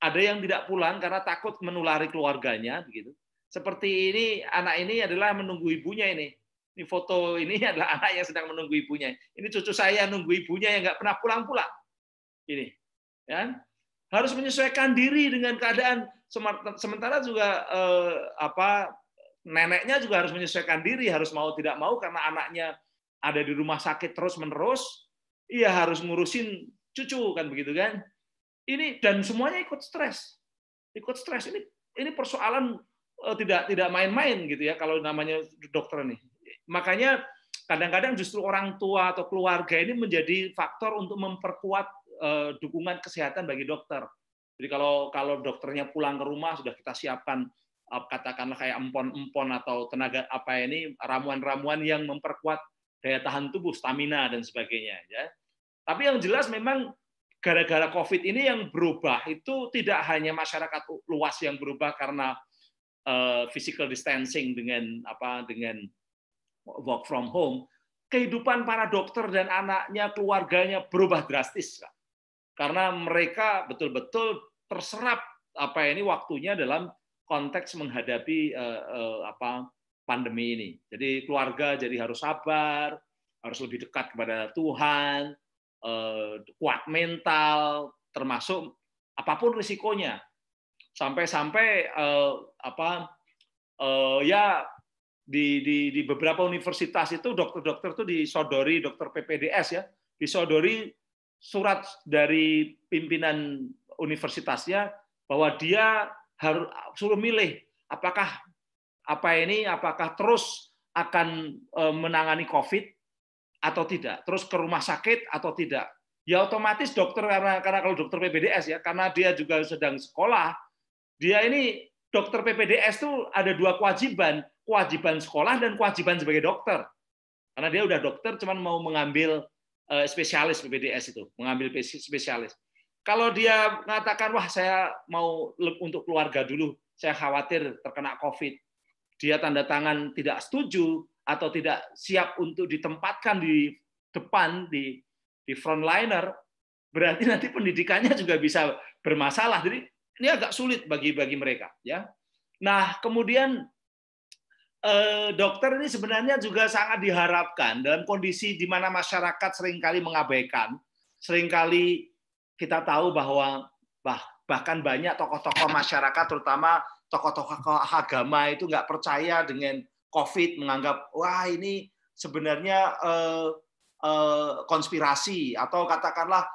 Speaker 3: Ada yang tidak pulang karena takut menulari keluarganya begitu. Seperti ini anak ini adalah menunggu ibunya ini. Ini foto ini adalah anak yang sedang menunggu ibunya. Ini cucu saya nunggu ibunya yang nggak pernah pulang-pulang. Ini, ya kan? Harus menyesuaikan diri dengan keadaan. Sementara juga eh, apa neneknya juga harus menyesuaikan diri, harus mau tidak mau karena anaknya ada di rumah sakit terus menerus, ia harus ngurusin cucu kan begitu kan? Ini dan semuanya ikut stres, ikut stres. Ini ini persoalan Eh, tidak tidak main-main gitu ya kalau namanya dokter nih. Makanya kadang-kadang justru orang tua atau keluarga ini menjadi faktor untuk memperkuat uh, dukungan kesehatan bagi dokter. Jadi kalau kalau dokternya pulang ke rumah sudah kita siapkan eh, katakanlah kayak empon-empon atau tenaga apa ini ramuan-ramuan yang memperkuat daya tahan tubuh, stamina dan sebagainya ya. Tapi yang jelas memang gara-gara Covid ini yang berubah itu tidak hanya masyarakat luas yang berubah karena Eh, physical distancing dengan apa dengan work from home, kehidupan para dokter dan anaknya, keluarganya berubah drastis Kak. Karena mereka betul-betul terserap apa ini waktunya dalam konteks menghadapi uh, uh, apa pandemi ini. Jadi keluarga jadi harus sabar, harus lebih dekat kepada Tuhan, kuat mental, termasuk apapun risikonya sampai-sampai uh, apa uh, ya di, di, di beberapa universitas itu dokter-dokter tuh disodori dokter PPDS ya disodori surat dari pimpinan universitasnya bahwa dia harus suruh milih apakah apa ini apakah terus akan eh, menangani COVID atau tidak, terus ke rumah sakit atau tidak. Ya otomatis dokter karena karena kalau dokter PPDS ya karena dia juga sedang sekolah dia ini dokter PPDS tuh ada dua kewajiban, kewajiban sekolah dan kewajiban sebagai dokter. Karena dia udah dokter cuman mau mengambil eh, spesialis PPDS itu, mengambil spesialis. Kalau dia mengatakan, wah saya mau untuk keluarga dulu, saya khawatir terkena COVID, dia tanda tangan tidak setuju atau tidak siap untuk ditempatkan di depan, di, di frontliner, berarti nanti pendidikannya juga bisa bermasalah. Jadi ini agak sulit bagi bagi mereka ya. Nah, kemudian eh, dokter ini sebenarnya juga sangat diharapkan dalam kondisi di mana masyarakat seringkali mengabaikan, seringkali kita tahu bahwa bah, bahkan banyak tokoh-tokoh masyarakat, terutama tokoh-tokoh agama itu nggak percaya dengan COVID, menganggap wah ini sebenarnya eh, eh, konspirasi atau katakanlah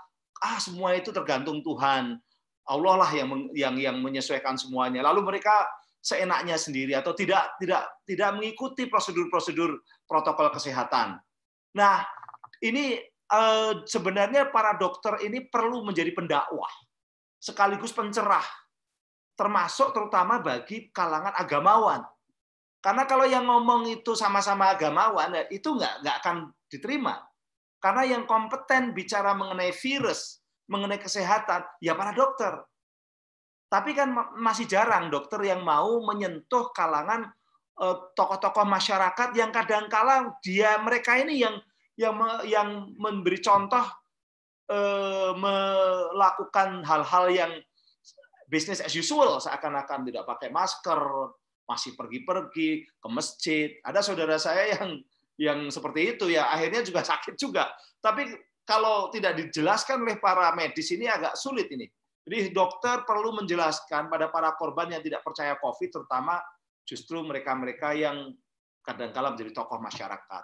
Speaker 3: ah semua itu tergantung Tuhan. Allah lah yang yang yang menyesuaikan semuanya. Lalu mereka seenaknya sendiri atau tidak tidak tidak mengikuti prosedur-prosedur protokol kesehatan. Nah, ini eh, sebenarnya para dokter ini perlu menjadi pendakwah sekaligus pencerah termasuk terutama bagi kalangan agamawan. Karena kalau yang ngomong itu sama-sama agamawan, ya itu nggak nggak akan diterima. Karena yang kompeten bicara mengenai virus, mengenai kesehatan, ya para dokter. Tapi kan masih jarang dokter yang mau menyentuh kalangan eh, tokoh-tokoh masyarakat yang kadang kadangkala dia mereka ini yang yang yang memberi contoh eh, melakukan hal-hal yang bisnis as usual seakan-akan tidak pakai masker masih pergi-pergi ke masjid ada saudara saya yang yang seperti itu ya akhirnya juga sakit juga tapi kalau tidak dijelaskan oleh para medis ini agak sulit ini. Jadi dokter perlu menjelaskan pada para korban yang tidak percaya COVID, terutama justru mereka-mereka yang kadang kadang-kala menjadi tokoh masyarakat.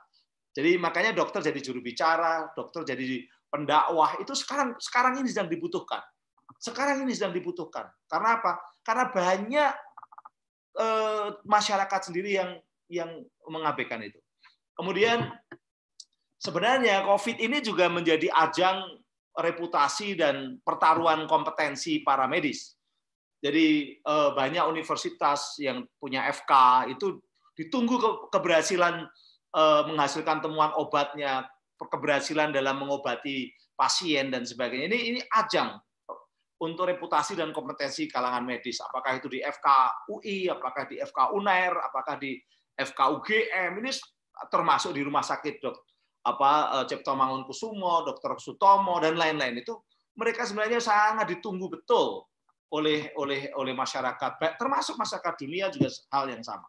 Speaker 3: Jadi makanya dokter jadi juru bicara, dokter jadi pendakwah itu sekarang sekarang ini sedang dibutuhkan. Sekarang ini sedang dibutuhkan. Karena apa? Karena banyak eh, masyarakat sendiri yang yang mengabaikan itu. Kemudian sebenarnya COVID ini juga menjadi ajang reputasi dan pertaruhan kompetensi para medis. Jadi eh, banyak universitas yang punya FK itu ditunggu keberhasilan eh, menghasilkan temuan obatnya, keberhasilan dalam mengobati pasien dan sebagainya. Ini ini ajang untuk reputasi dan kompetensi kalangan medis. Apakah itu di FK UI, apakah di FK UNER, apakah di FK UGM, ini termasuk di rumah sakit dok apa eh, Cipto Mangunkusumo, Dr. Sutomo dan lain-lain itu mereka sebenarnya sangat ditunggu betul oleh oleh oleh masyarakat termasuk masyarakat dunia juga hal yang sama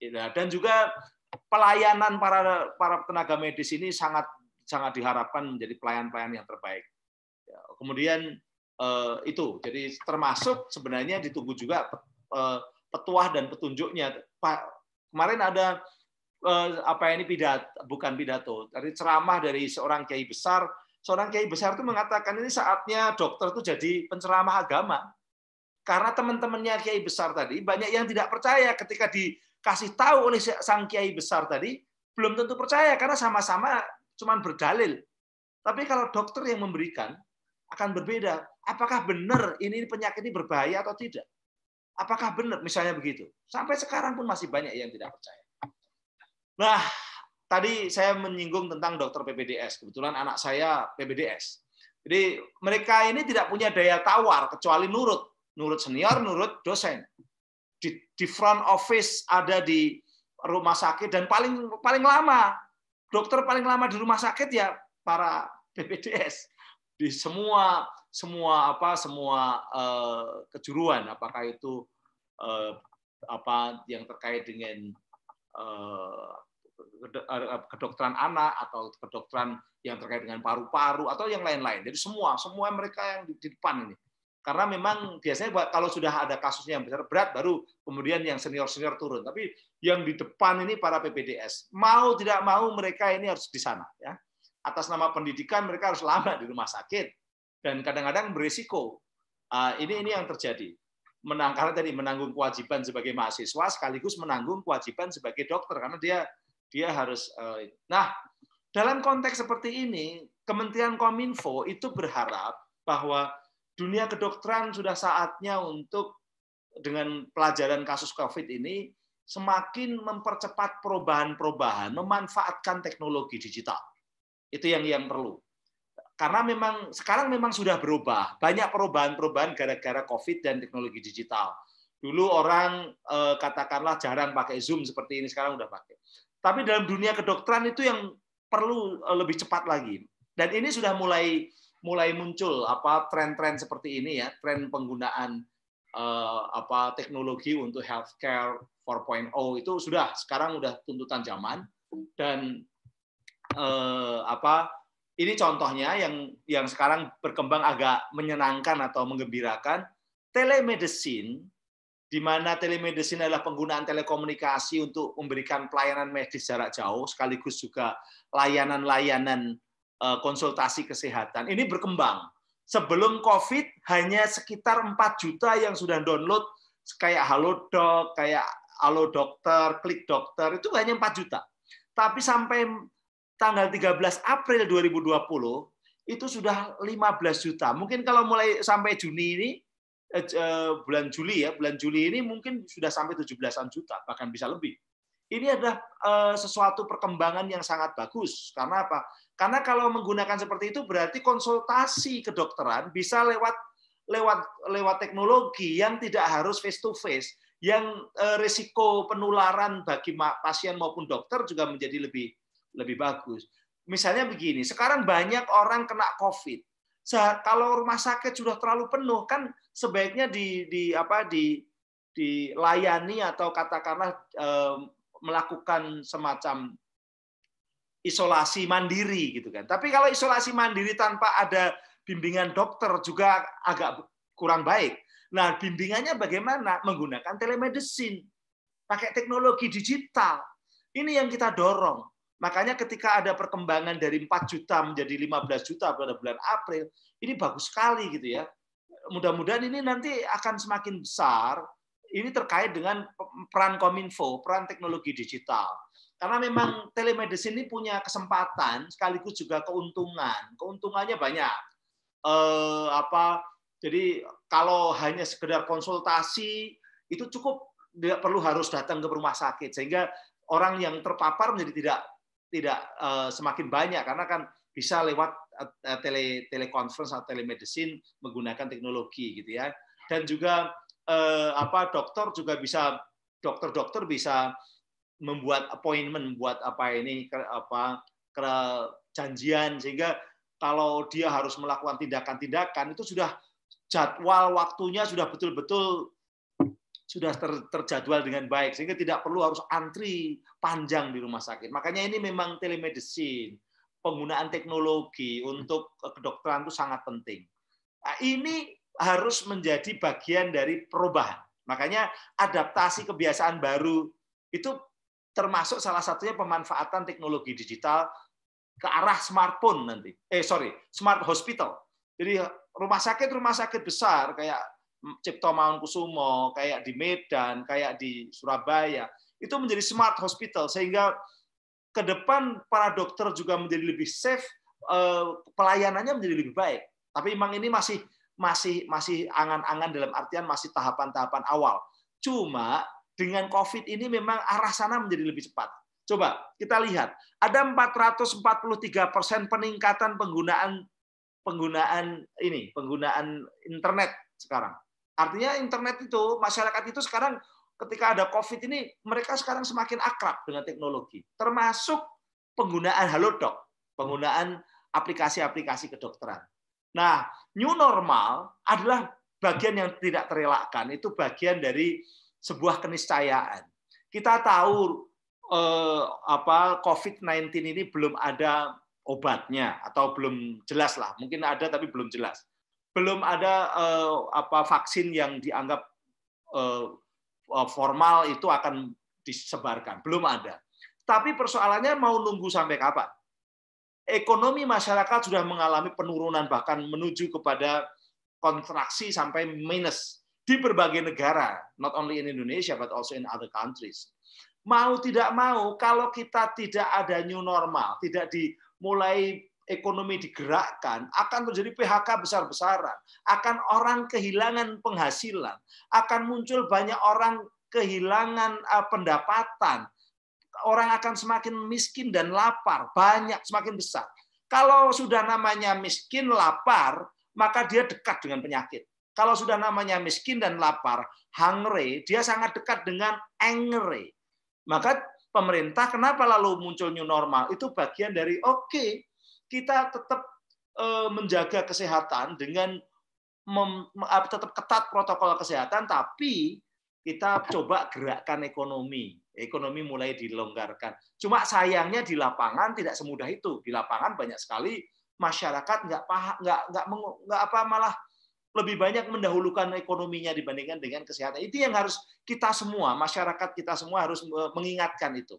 Speaker 3: iya, dan juga pelayanan para para tenaga medis ini sangat sangat diharapkan menjadi pelayan-pelayan yang terbaik ya, kemudian eh, itu jadi termasuk sebenarnya ditunggu juga eh, petuah dan petunjuknya kemarin ada Eh, apa ini pidato bukan pidato dari ceramah dari seorang kiai besar seorang kiai besar itu mengatakan ini saatnya dokter itu jadi penceramah agama karena teman-temannya kiai besar tadi banyak yang tidak percaya ketika dikasih tahu oleh sang kiai besar tadi belum tentu percaya karena sama-sama cuman berdalil tapi kalau dokter yang memberikan akan berbeda apakah benar ini penyakit ini berbahaya atau tidak apakah benar misalnya begitu sampai sekarang pun masih banyak yang tidak percaya Nah, tadi saya menyinggung tentang dokter PPDS. Kebetulan anak saya PPDS. Jadi mereka ini tidak punya daya tawar kecuali nurut. Nurut senior, nurut dosen. Di, di front office ada di rumah sakit dan paling paling lama dokter paling lama di rumah sakit ya para PPDS di semua semua apa semua eh, kejuruan apakah itu eh, apa yang terkait dengan eh, Eh, eh, kedokteran anak atau kedokteran yang terkait dengan paru-paru atau yang lain-lain. Jadi semua semua mereka yang di, depan ini. Karena memang biasanya kalau sudah ada kasusnya yang besar berat baru kemudian yang senior-senior turun. Tapi yang di depan ini para PPDS. Mau tidak mau mereka ini harus di sana ya. Atas nama pendidikan mereka harus lama di rumah sakit dan kadang-kadang berisiko. Ah, ini ini yang terjadi menang karena tadi menanggung kewajiban sebagai mahasiswa sekaligus menanggung kewajiban sebagai dokter karena dia dia harus eh, Nah, dalam konteks seperti ini, Kementerian Kominfo itu berharap bahwa dunia kedokteran sudah saatnya untuk dengan pelajaran kasus Covid ini semakin mempercepat perubahan-perubahan, memanfaatkan teknologi digital. Itu yang yang perlu. Karena memang sekarang memang sudah berubah, banyak perubahan-perubahan gara-gara Covid dan teknologi digital. Dulu orang eh, katakanlah jarang pakai Zoom seperti ini, sekarang udah pakai. Tapi dalam dunia kedokteran itu yang perlu eh, lebih cepat lagi. Dan ini sudah mulai mulai muncul apa tren-tren seperti ini ya, tren penggunaan eh, apa teknologi untuk healthcare 4.0 itu sudah sekarang sudah tuntutan zaman dan eh, apa ini contohnya yang yang sekarang berkembang agak menyenangkan atau mengembirakan telemedicine di mana telemedicine adalah penggunaan telekomunikasi untuk memberikan pelayanan medis jarak jauh, sekaligus juga layanan-layanan eh, konsultasi kesehatan. Ini berkembang. Sebelum COVID, hanya sekitar 4 juta yang sudah download kayak Dok, kayak Halo Dokter, Klik Dokter, itu hanya 4 juta. Tapi sampai tanggal 13 April 2020, itu sudah 15 juta. Mungkin kalau mulai sampai Juni ini, Eh, eh, bulan Juli ya, bulan Juli ini mungkin sudah sampai 17-an juta, bahkan bisa lebih. Ini adalah eh, sesuatu perkembangan yang sangat bagus. Karena apa? Karena kalau menggunakan seperti itu berarti konsultasi kedokteran bisa lewat lewat lewat teknologi yang tidak harus face to face, yang risiko penularan bagi pasien maupun dokter juga menjadi lebih lebih bagus. Misalnya begini, sekarang banyak orang kena COVID. Kalau rumah sakit sudah terlalu penuh, kan sebaiknya di, di apa di dilayani atau katakanlah melakukan semacam isolasi mandiri gitu kan. Tapi kalau isolasi mandiri tanpa ada bimbingan dokter juga agak kurang baik. Nah, bimbingannya bagaimana? Menggunakan telemedicine, pakai teknologi digital. Ini yang kita dorong. Makanya ketika ada perkembangan dari 4 juta menjadi 15 juta pada bulan April, ini bagus sekali gitu ya mudah-mudahan ini nanti akan semakin besar. Ini terkait dengan peran Kominfo, peran teknologi digital. Karena memang telemedicine ini punya kesempatan sekaligus juga keuntungan. Keuntungannya banyak. Eh, apa jadi kalau hanya sekedar konsultasi itu cukup tidak perlu harus datang ke rumah sakit sehingga orang yang terpapar menjadi tidak tidak eh, semakin banyak karena kan bisa lewat Eh, tele telekonferensi atau telemedicine menggunakan teknologi gitu ya. Dan juga eh, apa dokter juga bisa dokter-dokter bisa membuat appointment buat apa ini ke, apa ke janjian sehingga kalau dia harus melakukan tindakan-tindakan itu sudah jadwal waktunya sudah betul-betul sudah ter, terjadwal dengan baik sehingga tidak perlu harus antri panjang di rumah sakit. Makanya ini memang telemedicine penggunaan teknologi untuk kedokteran itu sangat penting. Nah, ini harus menjadi bagian dari perubahan. Makanya adaptasi kebiasaan baru itu termasuk salah satunya pemanfaatan teknologi digital ke arah smartphone nanti. Eh sorry, smart hospital. Jadi rumah sakit rumah sakit besar kayak Cipto Mangunkusumo, kayak di Medan, kayak di Surabaya, itu menjadi smart hospital sehingga ke depan para dokter juga menjadi lebih safe, eh, pelayanannya menjadi lebih baik. Tapi memang ini masih masih masih angan-angan dalam artian masih tahapan-tahapan awal. Cuma dengan COVID ini memang arah sana menjadi lebih cepat. Coba kita lihat, ada 443 persen peningkatan penggunaan penggunaan ini, penggunaan internet sekarang. Artinya internet itu masyarakat itu sekarang ketika ada COVID ini, mereka sekarang semakin akrab dengan teknologi. Termasuk penggunaan halodoc, penggunaan aplikasi-aplikasi kedokteran. Nah, new normal adalah bagian yang tidak terelakkan. Itu bagian dari sebuah keniscayaan. Kita tahu eh, apa COVID-19 ini belum ada obatnya atau belum jelas lah. Mungkin ada tapi belum jelas. Belum ada eh, apa vaksin yang dianggap eh, Eh, formal itu akan disebarkan. Belum ada. Tapi persoalannya mau nunggu sampai kapan? Ekonomi masyarakat sudah mengalami penurunan bahkan menuju kepada kontraksi sampai minus di berbagai negara, not only in Indonesia but also in other countries. Mau tidak mau, kalau kita tidak ada new normal, tidak dimulai ekonomi digerakkan, akan terjadi PHK besar-besaran, akan orang kehilangan penghasilan, akan muncul banyak orang kehilangan eh, pendapatan, orang akan semakin miskin dan lapar, banyak semakin besar. Kalau sudah namanya miskin lapar, maka dia dekat dengan penyakit. Kalau sudah namanya miskin dan lapar, hangre, dia sangat dekat dengan angry. Maka pemerintah kenapa lalu muncul new normal? Itu bagian dari oke, okay, kita tetap eh, menjaga kesehatan dengan tetap ketat protokol kesehatan, tapi kita coba gerakkan ekonomi. Ekonomi mulai dilonggarkan. Cuma sayangnya di lapangan tidak semudah itu. Di lapangan banyak sekali masyarakat nggak paham, nggak nggak nggak apa malah lebih banyak mendahulukan ekonominya dibandingkan dengan kesehatan. Itu yang harus kita semua, masyarakat kita semua harus eh, mengingatkan itu.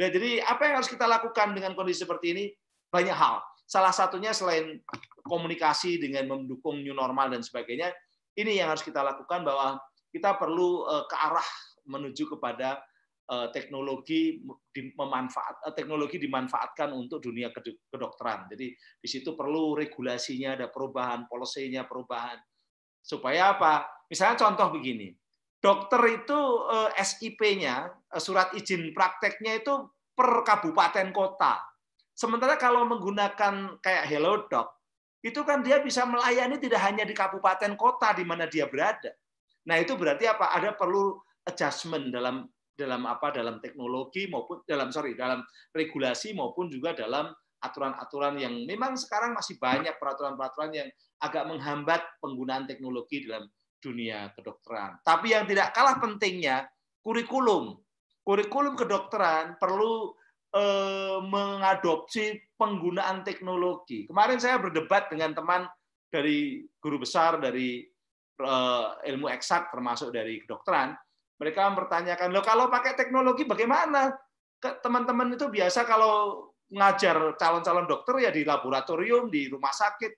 Speaker 3: jadi apa yang harus kita lakukan dengan kondisi seperti ini? banyak hal. Salah satunya selain komunikasi dengan mendukung new normal dan sebagainya, ini yang harus kita lakukan bahwa kita perlu eh, ke arah menuju kepada eh, teknologi memanfaat eh, teknologi dimanfaatkan untuk dunia kedokteran. Jadi di situ perlu regulasinya ada perubahan, polisinya perubahan. Supaya apa? Misalnya contoh begini. Dokter itu SIP-nya, surat izin prakteknya itu per kabupaten kota. Sementara kalau menggunakan kayak Hello Doc, itu kan dia bisa melayani tidak hanya di kabupaten kota di mana dia berada. Nah, itu berarti apa? Ada perlu adjustment dalam dalam apa? dalam teknologi maupun dalam sorry, dalam regulasi maupun juga dalam aturan-aturan yang memang sekarang masih banyak peraturan-peraturan yang agak menghambat penggunaan teknologi dalam dunia kedokteran. Tapi yang tidak kalah pentingnya kurikulum. Kurikulum kedokteran perlu Eh, mengadopsi penggunaan teknologi. Kemarin saya berdebat dengan teman dari guru besar dari eh, ilmu eksak termasuk dari kedokteran. Mereka mempertanyakan, "Loh, kalau pakai teknologi bagaimana?" Teman-teman itu biasa kalau ngajar calon-calon dokter ya di laboratorium, di rumah sakit.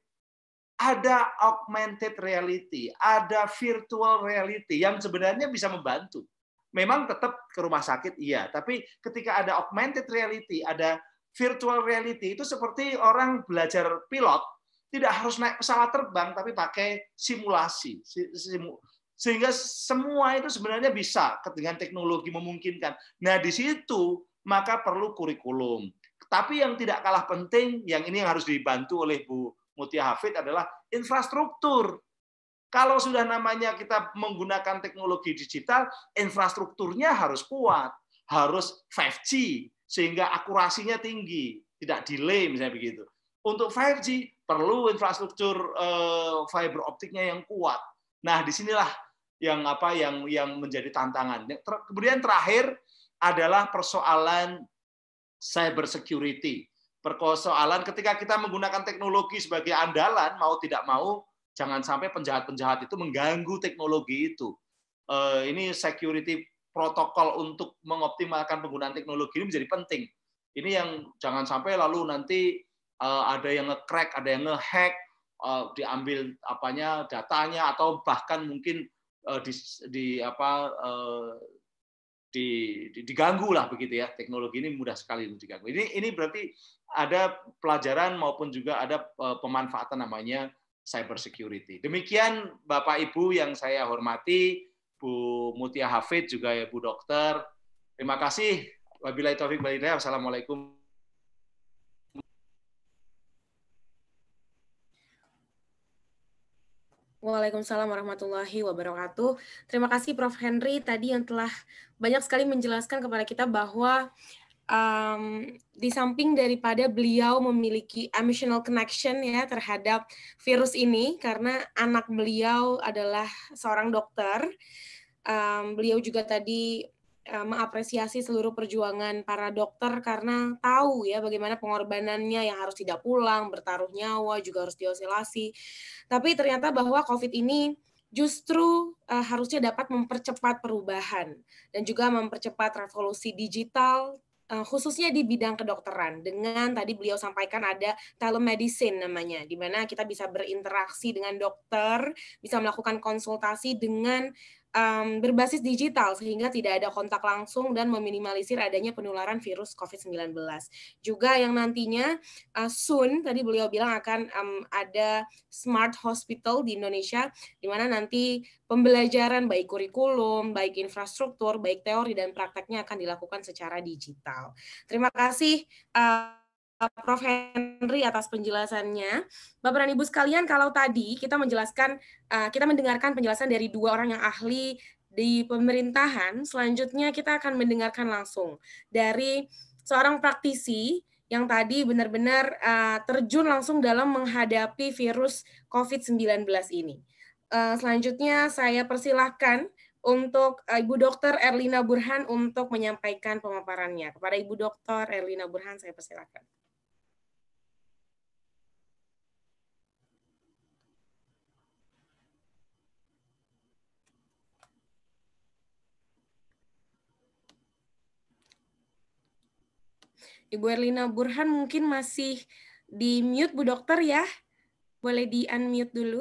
Speaker 3: Ada augmented reality, ada virtual reality yang sebenarnya bisa membantu. Memang tetap ke rumah sakit, iya. Tapi ketika ada augmented reality, ada virtual reality, itu seperti orang belajar pilot, tidak harus naik pesawat terbang, tapi pakai simulasi. sehingga semua itu sebenarnya bisa dengan teknologi memungkinkan. Nah, di situ maka perlu kurikulum. Tapi yang tidak kalah penting, yang ini yang harus dibantu oleh Bu Mutia Hafid adalah infrastruktur. Kalau sudah namanya kita menggunakan teknologi digital, infrastrukturnya harus kuat, harus 5G sehingga akurasinya tinggi, tidak delay misalnya begitu. Untuk 5G perlu infrastruktur eh, fiber optiknya yang kuat. Nah, disinilah yang apa yang yang menjadi tantangan. Kemudian terakhir adalah persoalan cyber security. Persoalan ketika kita menggunakan teknologi sebagai andalan mau tidak mau Jangan sampai penjahat-penjahat itu mengganggu teknologi itu. Eh, ini security protokol untuk mengoptimalkan penggunaan teknologi ini menjadi penting. Ini yang jangan sampai lalu nanti eh, ada yang nge-crack, ada yang nge-hack, eh, diambil apanya datanya atau bahkan mungkin di, di apa di, di, diganggu lah begitu ya teknologi ini mudah sekali untuk diganggu ini ini berarti ada pelajaran maupun juga ada pemanfaatan namanya cybersecurity. Demikian Bapak Ibu yang saya hormati, Bu Mutia Hafid juga ya Bu Dokter. Terima kasih. Wabillahi taufik wal hidayah.
Speaker 2: Waalaikumsalam warahmatullahi wabarakatuh. Terima kasih Prof. Henry tadi yang telah banyak sekali menjelaskan kepada kita bahwa um, di samping daripada beliau memiliki emotional connection ya terhadap virus ini karena anak beliau adalah seorang dokter um, beliau juga tadi um, mengapresiasi seluruh perjuangan para dokter karena tahu ya bagaimana pengorbanannya yang harus tidak pulang bertaruh nyawa juga harus diosilasi tapi ternyata bahwa covid ini justru uh, harusnya dapat mempercepat perubahan dan juga mempercepat revolusi digital Eh, khususnya di bidang kedokteran dengan tadi beliau sampaikan ada telemedicine namanya di mana kita bisa berinteraksi dengan dokter, bisa melakukan konsultasi dengan um, berbasis digital sehingga tidak ada kontak langsung dan meminimalisir adanya penularan virus COVID-19. Juga yang nantinya uh, soon tadi beliau bilang akan um, ada smart hospital di Indonesia di mana nanti pembelajaran baik kurikulum, baik infrastruktur, baik teori dan prakteknya akan dilakukan secara digital. Terima kasih uh, Eh, Prof. Henry atas penjelasannya. Bapak dan Ibu sekalian, kalau tadi kita menjelaskan, eh, kita mendengarkan penjelasan dari dua orang yang ahli di pemerintahan, selanjutnya kita akan mendengarkan langsung dari seorang praktisi yang tadi benar-benar eh, terjun langsung dalam menghadapi virus COVID-19 ini. selanjutnya saya persilahkan untuk Ibu Dokter Erlina Burhan untuk menyampaikan pemaparannya. Kepada Ibu Dokter Erlina Burhan saya persilahkan. Ibu Erlina Burhan mungkin masih di mute Bu Dokter ya. Boleh di unmute dulu.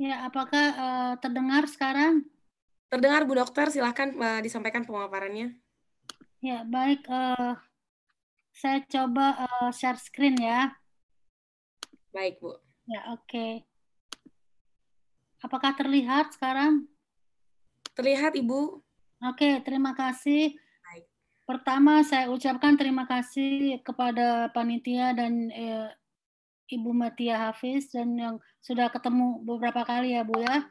Speaker 2: Ya, apakah uh, terdengar sekarang? Terdengar Bu Dokter, silahkan uh, disampaikan pemaparannya.
Speaker 4: Ya, baik. Uh, saya coba uh, share screen ya. Baik, Bu. Ya, oke. Okay. Apakah terlihat sekarang? Terlihat, Ibu. Oke, okay, terima kasih. Baik. Pertama, saya ucapkan terima kasih kepada panitia dan eh, Ibu Matia Hafiz dan yang sudah ketemu beberapa kali ya, Bu ya.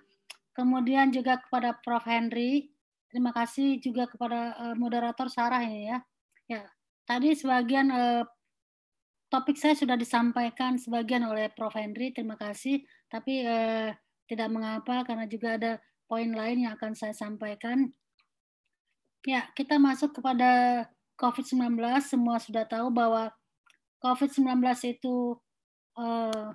Speaker 4: Kemudian juga kepada Prof Henry. Terima kasih juga kepada uh, moderator Sarah ini ya. Ya, Tadi sebagian eh, topik saya sudah disampaikan sebagian oleh Prof. Henry, terima kasih. Tapi eh, tidak mengapa karena juga ada poin lain yang akan saya sampaikan. Ya, kita masuk kepada COVID-19. Semua sudah tahu bahwa COVID-19 itu eh,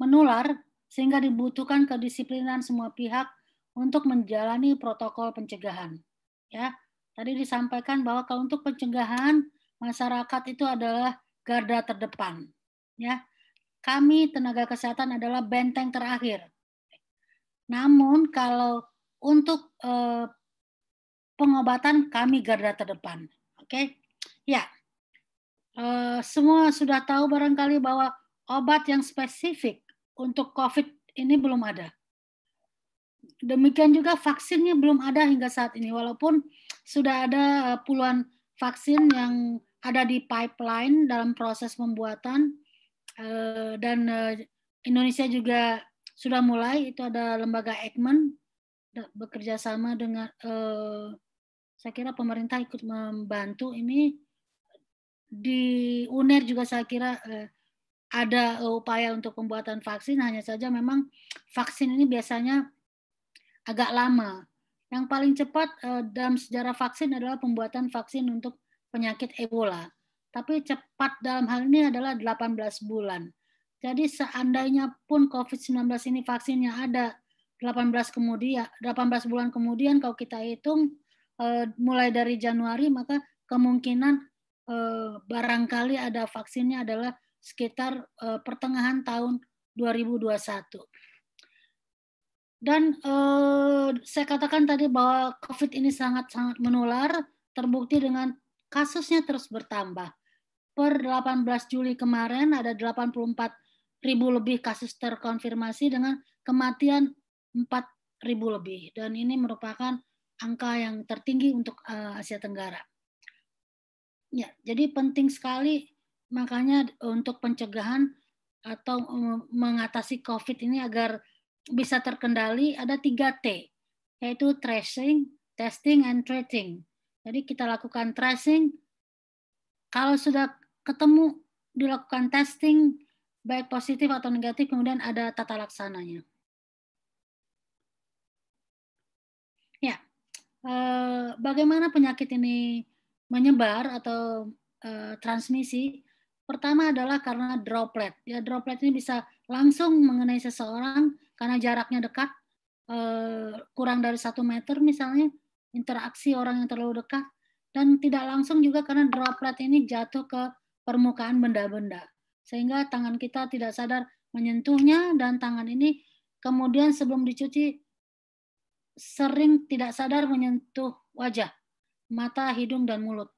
Speaker 4: menular sehingga dibutuhkan kedisiplinan semua pihak untuk menjalani protokol pencegahan. Ya, tadi disampaikan bahwa kalau untuk pencegahan masyarakat itu adalah garda terdepan. Ya, kami tenaga kesehatan adalah benteng terakhir. Namun kalau untuk eh, pengobatan kami garda terdepan. Oke, okay? ya. Eh, semua sudah tahu barangkali bahwa obat yang spesifik untuk COVID ini belum ada. Demikian juga vaksinnya belum ada hingga saat ini, walaupun sudah ada eh, puluhan vaksin yang ada di pipeline dalam proses pembuatan eh, dan eh, Indonesia juga sudah mulai itu ada lembaga Ekman bekerja sama dengan eh, saya kira pemerintah ikut membantu ini di UNER juga saya kira ada upaya untuk pembuatan vaksin hanya saja memang vaksin ini biasanya agak lama yang paling cepat dalam sejarah vaksin adalah pembuatan vaksin untuk penyakit Ebola. Tapi cepat dalam hal ini adalah 18 bulan. Jadi seandainya pun COVID-19 ini vaksinnya ada 18 kemudian 18 bulan kemudian kalau kita hitung eh, mulai dari Januari maka kemungkinan eh, barangkali ada vaksinnya adalah sekitar eh, pertengahan tahun 2021. Dan eh, saya katakan tadi bahwa COVID ini sangat-sangat menular, terbukti dengan kasusnya terus bertambah. Per 18 Juli kemarin ada 84 ribu lebih kasus terkonfirmasi dengan kematian 4 ribu lebih. Dan ini merupakan angka yang tertinggi untuk eh, Asia Tenggara. Ya, jadi penting sekali makanya untuk pencegahan atau eh, mengatasi COVID ini agar bisa terkendali ada 3 T, yaitu tracing, testing, and treating. Jadi kita lakukan tracing. Kalau sudah ketemu dilakukan testing baik positif atau negatif kemudian ada tata laksananya. Ya. Eh, bagaimana penyakit ini menyebar atau eh, transmisi? Pertama adalah karena droplet. Ya droplet ini bisa langsung mengenai seseorang karena jaraknya dekat eh, kurang dari satu meter misalnya interaksi orang yang terlalu dekat, dan tidak langsung juga karena droplet ini jatuh ke permukaan benda-benda. Sehingga tangan kita tidak sadar menyentuhnya dan tangan ini kemudian sebelum dicuci sering tidak sadar menyentuh wajah, mata, hidung, dan mulut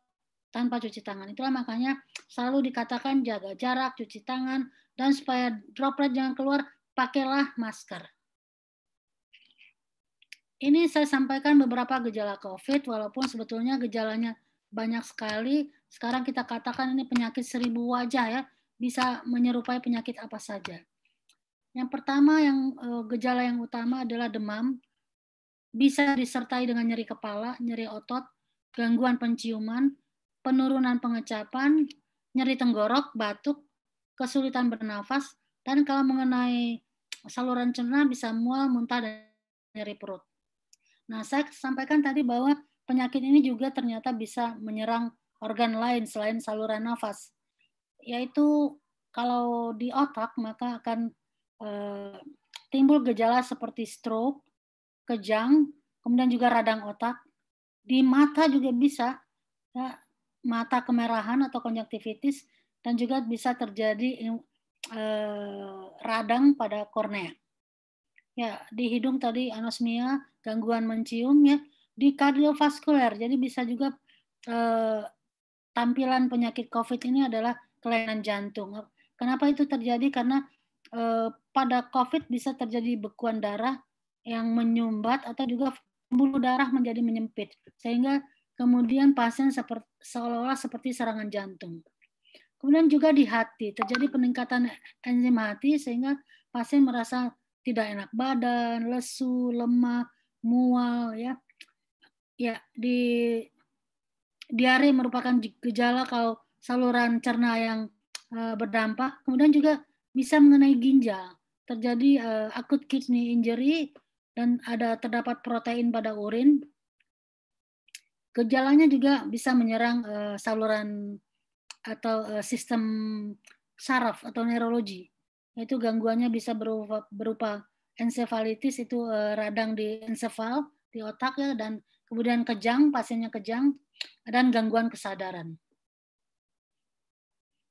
Speaker 4: tanpa cuci tangan. Itulah makanya selalu dikatakan jaga jarak, cuci tangan, dan supaya droplet jangan keluar, pakailah masker. Ini saya sampaikan beberapa gejala COVID, walaupun sebetulnya gejalanya banyak sekali. Sekarang kita katakan ini penyakit seribu wajah ya, bisa menyerupai penyakit apa saja. Yang pertama yang eh, gejala yang utama adalah demam, bisa disertai dengan nyeri kepala, nyeri otot, gangguan penciuman, penurunan pengecapan, nyeri tenggorok, batuk, kesulitan bernafas, dan kalau mengenai saluran cerna bisa mual, muntah, dan nyeri perut. Nah, saya sampaikan tadi bahwa penyakit ini juga ternyata bisa menyerang organ lain selain saluran nafas, yaitu kalau di otak maka akan eh, timbul gejala seperti stroke, kejang, kemudian juga radang otak. Di mata juga bisa ya, mata kemerahan atau konjungtivitis dan juga bisa terjadi eh, radang pada kornea ya di hidung tadi anosmia, gangguan mencium ya, di kardiovaskuler. Jadi bisa juga eh, tampilan penyakit COVID ini adalah kelainan jantung. Kenapa itu terjadi? Karena eh, pada COVID bisa terjadi bekuan darah yang menyumbat atau juga pembuluh darah menjadi menyempit sehingga kemudian pasien seperti, seolah-olah seperti serangan jantung. Kemudian juga di hati terjadi peningkatan enzim hati sehingga pasien merasa tidak enak badan, lesu, lemah, mual ya. Ya, di diare merupakan gejala kalau saluran cerna yang uh, berdampak. Kemudian juga bisa mengenai ginjal. Terjadi uh, akut kidney injury dan ada terdapat protein pada urin. Gejalanya juga bisa menyerang uh, saluran atau uh, sistem saraf atau neurologi itu gangguannya bisa berupa, berupa encephalitis itu eh, radang di encephal di otak ya dan kemudian kejang pasiennya kejang dan gangguan kesadaran.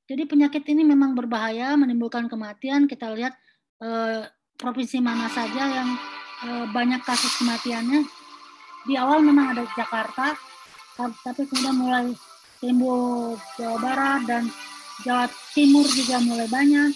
Speaker 4: Jadi penyakit ini memang berbahaya menimbulkan kematian. Kita lihat eh, provinsi mana saja yang eh, banyak kasus kematiannya. Di awal memang ada Jakarta, tapi kemudian mulai timbul Jawa Barat dan Jawa Timur juga mulai banyak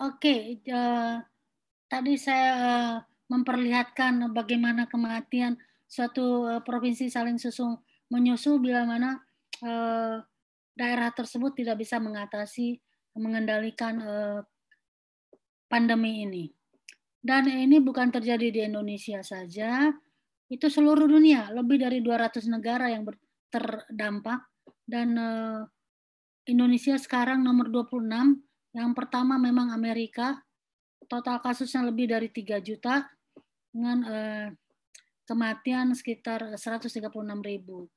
Speaker 4: oke. Okay. Uh, eh, tadi saya uh, memperlihatkan bagaimana kematian suatu uh, provinsi saling susung menyusul bila mana uh, daerah tersebut tidak bisa mengatasi mengendalikan uh, pandemi ini. Dan ini bukan terjadi di Indonesia saja, itu seluruh dunia, lebih dari 200 negara yang terdampak dan uh, Indonesia sekarang nomor 26 yang pertama memang Amerika, total kasusnya lebih dari 3 juta dengan eh, kematian sekitar 136 ribu.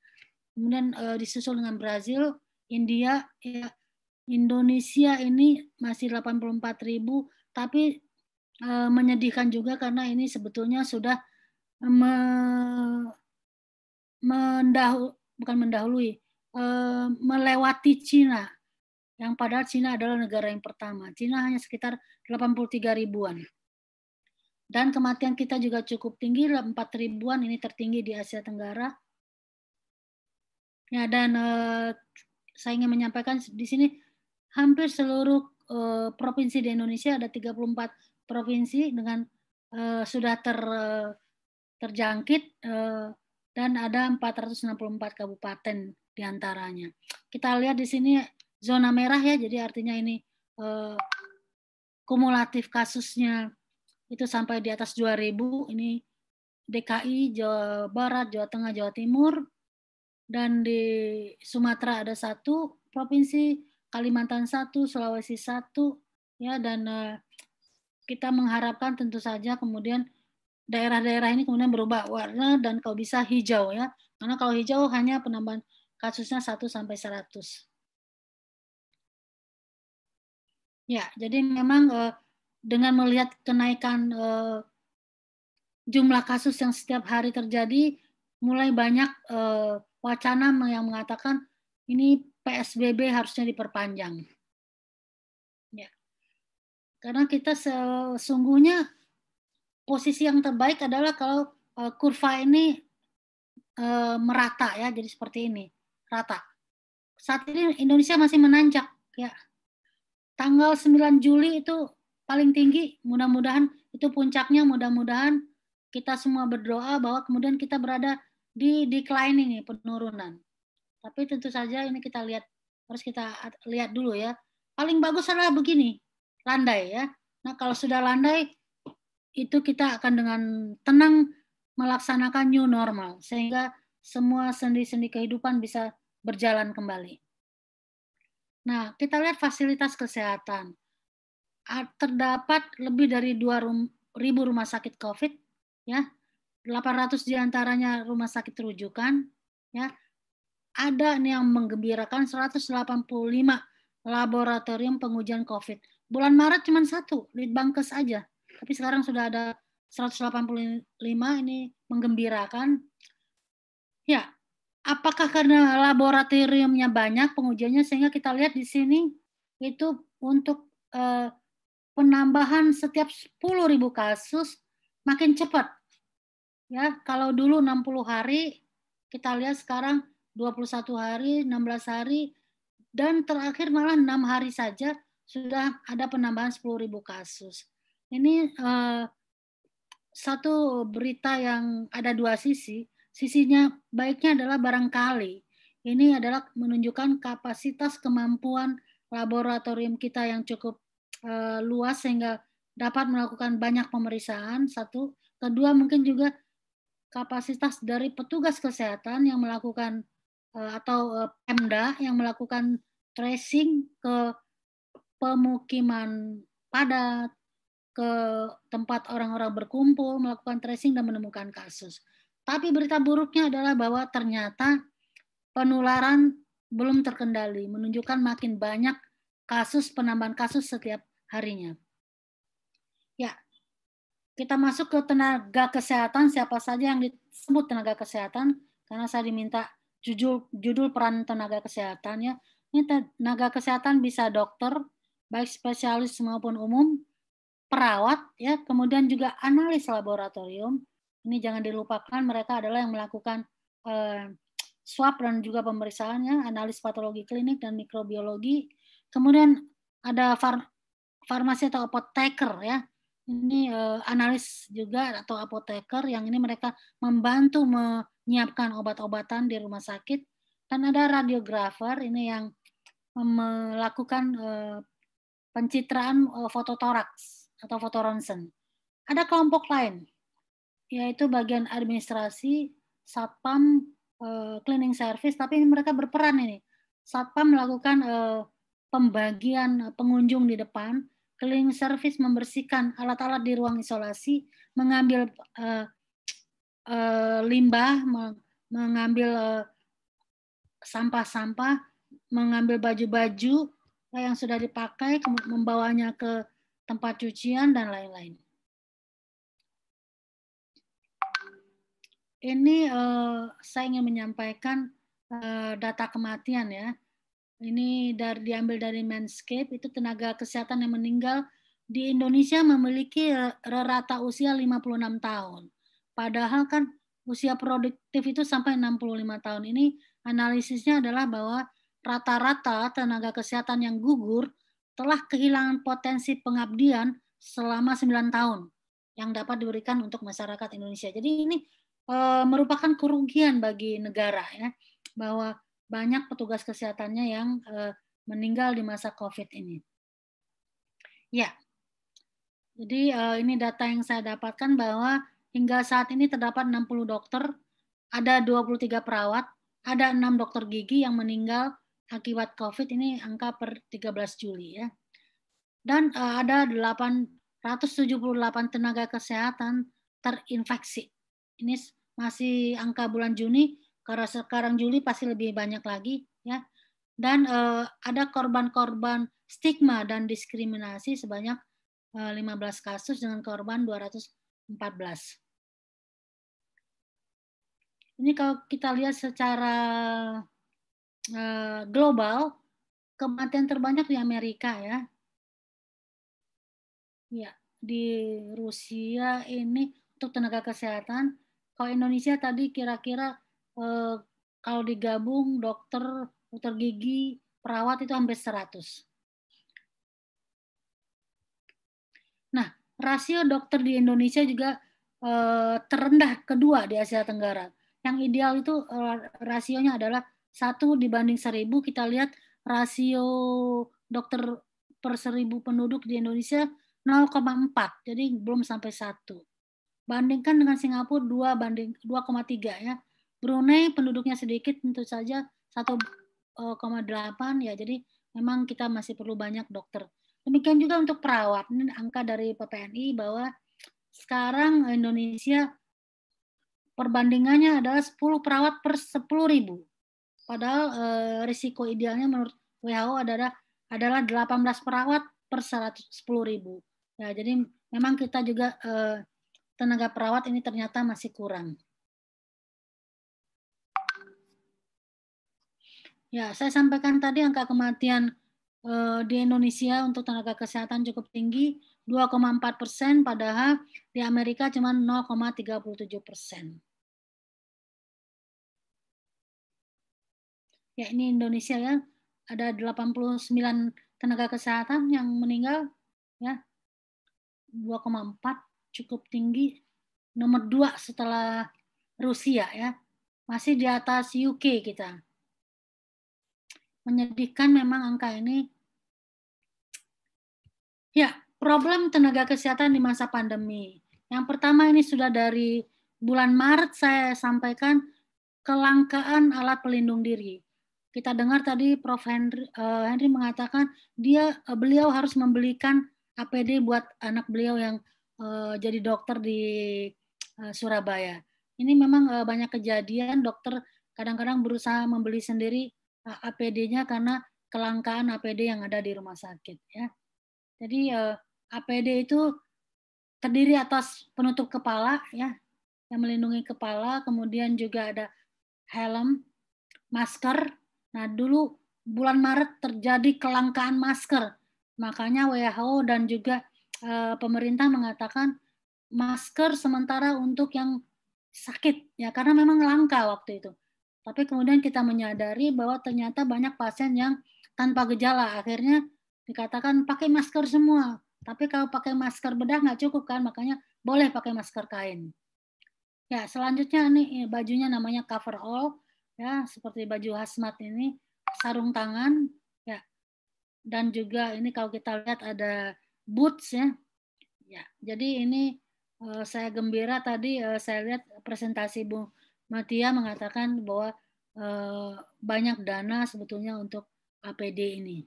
Speaker 4: Kemudian eh, disusul dengan Brazil, India, ya, Indonesia ini masih 84 ribu, tapi eh, menyedihkan juga karena ini sebetulnya sudah me, bukan mendahului, melewati Cina yang padahal Cina adalah negara yang pertama. Cina hanya sekitar 83 ribuan. Dan kematian kita juga cukup tinggi, 4 ribuan ini tertinggi di Asia Tenggara. Ya, dan eh, saya ingin menyampaikan di sini hampir seluruh eh, provinsi di Indonesia ada 34 provinsi dengan eh, sudah ter eh, terjangkit eh, dan ada 464 kabupaten diantaranya. Kita lihat di sini zona merah ya, jadi artinya ini eh, kumulatif kasusnya itu sampai di atas 2000 ini DKI, Jawa Barat, Jawa Tengah, Jawa Timur dan di Sumatera ada satu provinsi Kalimantan satu, Sulawesi satu ya dan eh, kita mengharapkan tentu saja kemudian daerah-daerah ini kemudian berubah warna dan kalau bisa hijau ya. Karena kalau hijau hanya penambahan kasusnya 1 sampai 100. Ya, jadi memang uh, dengan melihat kenaikan uh, jumlah kasus yang setiap hari terjadi, mulai banyak uh, wacana yang mengatakan ini PSBB harusnya diperpanjang. Ya. Karena kita sesungguhnya posisi yang terbaik adalah kalau uh, kurva ini uh, merata ya, jadi seperti ini, rata. Saat ini Indonesia masih menanjak ya tanggal 9 Juli itu paling tinggi mudah-mudahan itu puncaknya mudah-mudahan kita semua berdoa bahwa kemudian kita berada di declining penurunan. Tapi tentu saja ini kita lihat harus kita lihat dulu ya. Paling bagus adalah begini, landai ya. Nah, kalau sudah landai itu kita akan dengan tenang melaksanakan new normal sehingga semua sendi-sendi kehidupan bisa berjalan kembali. Nah, kita lihat fasilitas kesehatan. Terdapat lebih dari 2.000 rumah sakit COVID, ya. 800 diantaranya rumah sakit rujukan, ya. Ada yang menggembirakan 185 laboratorium pengujian COVID. Bulan Maret cuma satu, Litbangkes aja. Tapi sekarang sudah ada 185 ini menggembirakan. Ya, apakah karena laboratoriumnya banyak pengujiannya sehingga kita lihat di sini itu untuk eh, penambahan setiap 10.000 kasus makin cepat. Ya, kalau dulu 60 hari, kita lihat sekarang 21 hari, 16 hari, dan terakhir malah 6 hari saja sudah ada penambahan 10.000 kasus. Ini eh, satu berita yang ada dua sisi. Sisinya baiknya adalah barangkali. Ini adalah menunjukkan kapasitas kemampuan laboratorium kita yang cukup uh, luas sehingga dapat melakukan banyak pemeriksaan. Satu, kedua mungkin juga kapasitas dari petugas kesehatan yang melakukan uh, atau uh, Pemda yang melakukan tracing ke pemukiman padat, ke tempat orang-orang berkumpul, melakukan tracing dan menemukan kasus. Tapi berita buruknya adalah bahwa ternyata penularan belum terkendali, menunjukkan makin banyak kasus penambahan kasus setiap harinya. Ya, kita masuk ke tenaga kesehatan, siapa saja yang disebut tenaga kesehatan, karena saya diminta judul, judul peran tenaga kesehatan ya. Ini tenaga kesehatan bisa dokter, baik spesialis maupun umum, perawat ya, kemudian juga analis laboratorium, ini jangan dilupakan mereka adalah yang melakukan eh, swab dan juga pemeriksaan pemeriksaannya, analis patologi klinik dan mikrobiologi. Kemudian ada far, farmasi atau apoteker ya. Ini eh, analis juga atau apoteker yang ini mereka membantu menyiapkan obat-obatan di rumah sakit. Dan ada radiografer ini yang melakukan eh, pencitraan eh, toraks atau foto ronsen. Ada kelompok lain yaitu bagian administrasi satpam eh, cleaning service tapi mereka berperan ini satpam melakukan eh, pembagian pengunjung di depan cleaning service membersihkan alat-alat di ruang isolasi mengambil eh, limbah mengambil sampah-sampah mengambil baju-baju yang sudah dipakai membawanya ke tempat cucian dan lain-lain ini uh, saya ingin menyampaikan uh, data kematian ya. Ini dari diambil dari Manscape itu tenaga kesehatan yang meninggal di Indonesia memiliki eh, rata usia 56 tahun. Padahal kan usia produktif itu sampai 65 tahun. Ini analisisnya adalah bahwa rata-rata tenaga kesehatan yang gugur telah kehilangan potensi pengabdian selama 9 tahun yang dapat diberikan untuk masyarakat Indonesia. Jadi ini Eh, merupakan kerugian bagi negara ya bahwa banyak petugas kesehatannya yang eh, meninggal di masa COVID ini. Ya, jadi eh, ini data yang saya dapatkan bahwa hingga saat ini terdapat 60 dokter, ada 23 perawat, ada enam dokter gigi yang meninggal akibat COVID ini angka per 13 Juli ya. Dan ada 878 tenaga kesehatan terinfeksi ini masih angka bulan Juni karena sekarang Juli pasti lebih banyak lagi ya dan uh, ada korban-korban stigma dan diskriminasi sebanyak uh, eh, 15 kasus dengan korban 214. Ini kalau kita lihat secara uh, global kematian terbanyak di Amerika ya. Ya, di Rusia ini untuk tenaga kesehatan kalau Indonesia tadi kira-kira eh, kalau digabung dokter, dokter gigi, perawat itu hampir 100. Nah, rasio dokter di Indonesia juga eh, terendah kedua di Asia Tenggara. Yang ideal itu eh, rasionya adalah satu dibanding seribu. Kita lihat rasio dokter per seribu penduduk di Indonesia 0,4. Jadi belum sampai satu. Bandingkan dengan Singapura 2 banding 2,3 ya. Brunei penduduknya sedikit tentu saja 1,8 eh, ya. Jadi memang kita masih perlu banyak dokter. Demikian juga untuk perawat. Ini angka dari PPNI bahwa sekarang Indonesia perbandingannya adalah 10 perawat per 10 ribu. Padahal eh, risiko idealnya menurut WHO adalah adalah 18 perawat per sepuluh ribu. Ya, jadi memang kita juga eh, tenaga perawat ini ternyata masih kurang. Ya, saya sampaikan tadi angka kematian eh, di Indonesia untuk tenaga kesehatan cukup tinggi, 2,4 persen, padahal di Amerika cuma 0,37 persen. Ya, ini Indonesia ya, ada 89 tenaga kesehatan yang meninggal, ya, 2,4 cukup tinggi nomor dua setelah Rusia ya masih di atas UK kita menyedihkan memang angka ini ya problem tenaga kesehatan di masa pandemi yang pertama ini sudah dari bulan Maret saya sampaikan kelangkaan alat pelindung diri kita dengar tadi Prof Henry, uh, Henry mengatakan dia uh, beliau harus membelikan APD buat anak beliau yang Eh, jadi dokter di eh, Surabaya. Ini memang eh, banyak kejadian dokter kadang-kadang berusaha membeli sendiri APD-nya karena kelangkaan APD yang ada di rumah sakit ya. Jadi APD itu terdiri atas penutup kepala ya yang melindungi kepala, kemudian juga ada helm, masker. Nah, dulu bulan Maret terjadi kelangkaan masker. Makanya WHO dan juga Eh, pemerintah mengatakan masker sementara untuk yang sakit ya karena memang langka waktu itu. Tapi kemudian kita menyadari bahwa ternyata banyak pasien yang tanpa gejala akhirnya dikatakan pakai masker semua. Tapi kalau pakai masker bedah nggak cukup kan, makanya boleh pakai masker kain. Ya, selanjutnya ini eh, bajunya namanya cover all ya, seperti baju hazmat ini, sarung tangan ya. Dan juga ini kalau kita lihat ada Boots ya. Ya, jadi ini uh, saya gembira tadi uh, saya lihat presentasi Bu Matia mengatakan bahwa uh, banyak dana sebetulnya untuk APD ini.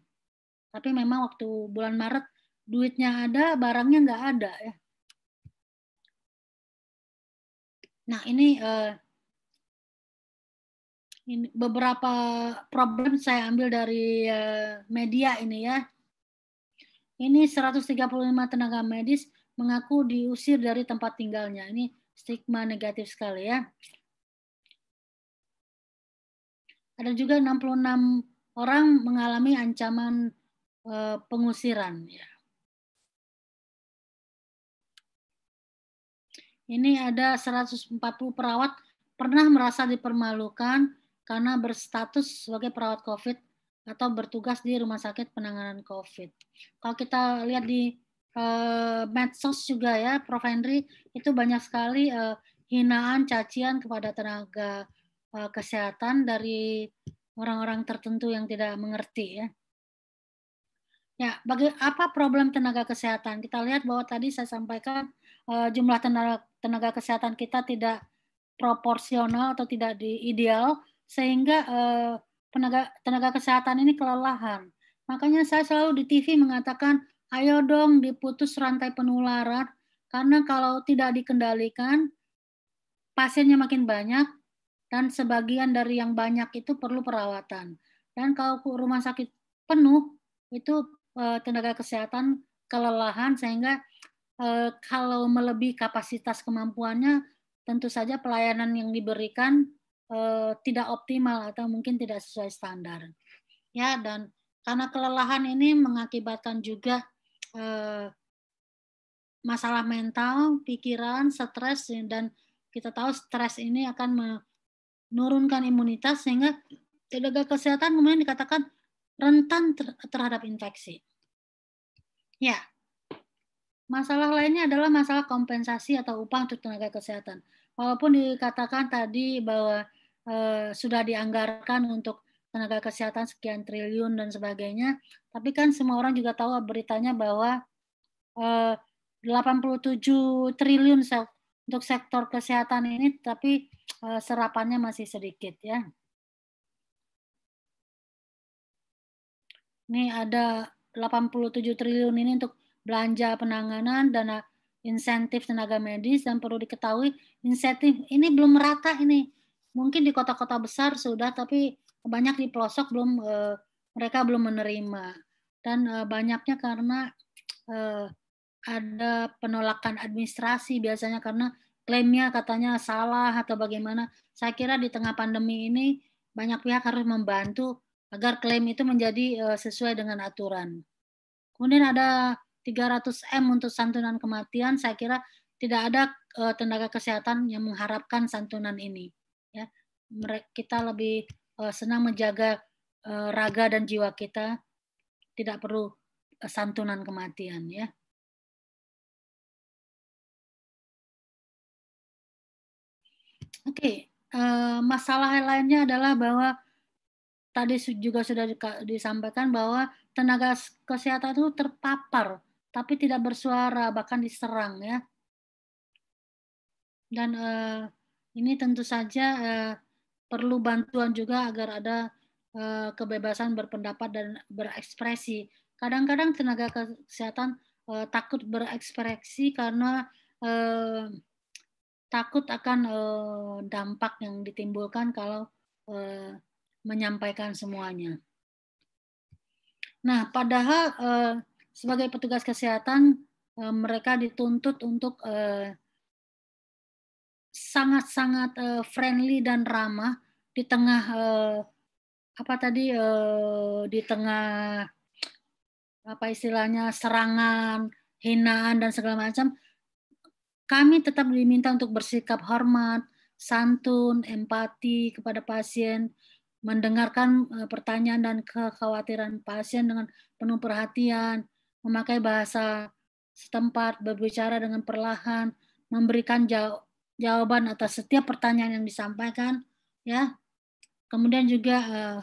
Speaker 4: Tapi memang waktu bulan Maret duitnya ada, barangnya nggak ada ya. Nah ini uh, ini beberapa problem saya ambil dari uh, media ini ya ini 135 tenaga medis mengaku diusir dari tempat tinggalnya. Ini stigma negatif sekali ya. Ada juga 66 orang mengalami ancaman eh, pengusiran ya. Ini ada 140 perawat pernah merasa dipermalukan karena berstatus sebagai perawat COVID atau bertugas di rumah sakit penanganan COVID. Kalau kita lihat di uh, medsos juga ya, Prof. Henry, itu banyak sekali uh, hinaan, cacian kepada tenaga uh, kesehatan dari orang-orang tertentu yang tidak mengerti ya. Ya, bagi apa problem tenaga kesehatan? Kita lihat bahwa tadi saya sampaikan uh, jumlah tenaga tenaga kesehatan kita tidak proporsional atau tidak di ideal sehingga uh, tenaga tenaga kesehatan ini kelelahan. Makanya saya selalu di TV mengatakan, ayo dong diputus rantai penularan, karena kalau tidak dikendalikan, pasiennya makin banyak, dan sebagian dari yang banyak itu perlu perawatan. Dan kalau rumah sakit penuh, itu eh, tenaga kesehatan kelelahan, sehingga eh, kalau melebihi kapasitas kemampuannya, tentu saja pelayanan yang diberikan Eh, tidak optimal atau mungkin tidak sesuai standar. Ya, dan karena kelelahan ini mengakibatkan juga eh, masalah mental, pikiran, stres dan kita tahu stres ini akan menurunkan imunitas sehingga tenaga kesehatan kemudian dikatakan rentan ter terhadap infeksi. Ya. Masalah lainnya adalah masalah kompensasi atau upah untuk tenaga kesehatan. Walaupun dikatakan tadi bahwa Eh, sudah dianggarkan untuk tenaga kesehatan sekian triliun dan sebagainya. Tapi kan semua orang juga tahu beritanya bahwa eh, uh, 87 triliun se untuk sektor kesehatan ini, tapi uh, serapannya masih sedikit ya. Ini ada 87 triliun ini untuk belanja penanganan dana insentif tenaga medis dan perlu diketahui insentif ini belum merata ini mungkin di kota-kota besar sudah tapi banyak di pelosok belum eh, mereka belum menerima dan eh, banyaknya karena eh, ada penolakan administrasi biasanya karena klaimnya katanya salah atau bagaimana. Saya kira di tengah pandemi ini banyak pihak harus membantu agar klaim itu menjadi uh, sesuai dengan aturan. Kemudian ada 300 M untuk santunan kematian, saya kira tidak ada tenaga kesehatan yang mengharapkan santunan ini kita lebih eh, senang menjaga eh, raga dan jiwa kita tidak perlu eh, santunan kematian ya. Oke, okay. masalah lainnya adalah bahwa tadi juga sudah disampaikan bahwa tenaga kesehatan itu terpapar tapi tidak bersuara bahkan diserang ya. Dan uh, ini tentu saja uh, perlu bantuan juga agar ada eh, kebebasan berpendapat dan berekspresi. Kadang-kadang tenaga kesehatan uh, takut berekspresi karena uh, takut akan uh, dampak yang ditimbulkan kalau uh, menyampaikan semuanya. Nah, padahal uh, sebagai petugas kesehatan uh, mereka dituntut untuk uh, sangat-sangat uh, friendly dan ramah di tengah uh, apa tadi uh, di tengah apa istilahnya serangan, hinaan dan segala macam, kami tetap diminta untuk bersikap hormat, santun, empati kepada pasien, mendengarkan pertanyaan dan kekhawatiran pasien dengan penuh perhatian, memakai bahasa setempat, berbicara dengan perlahan, memberikan jauh jawaban atas setiap pertanyaan yang disampaikan ya kemudian juga eh,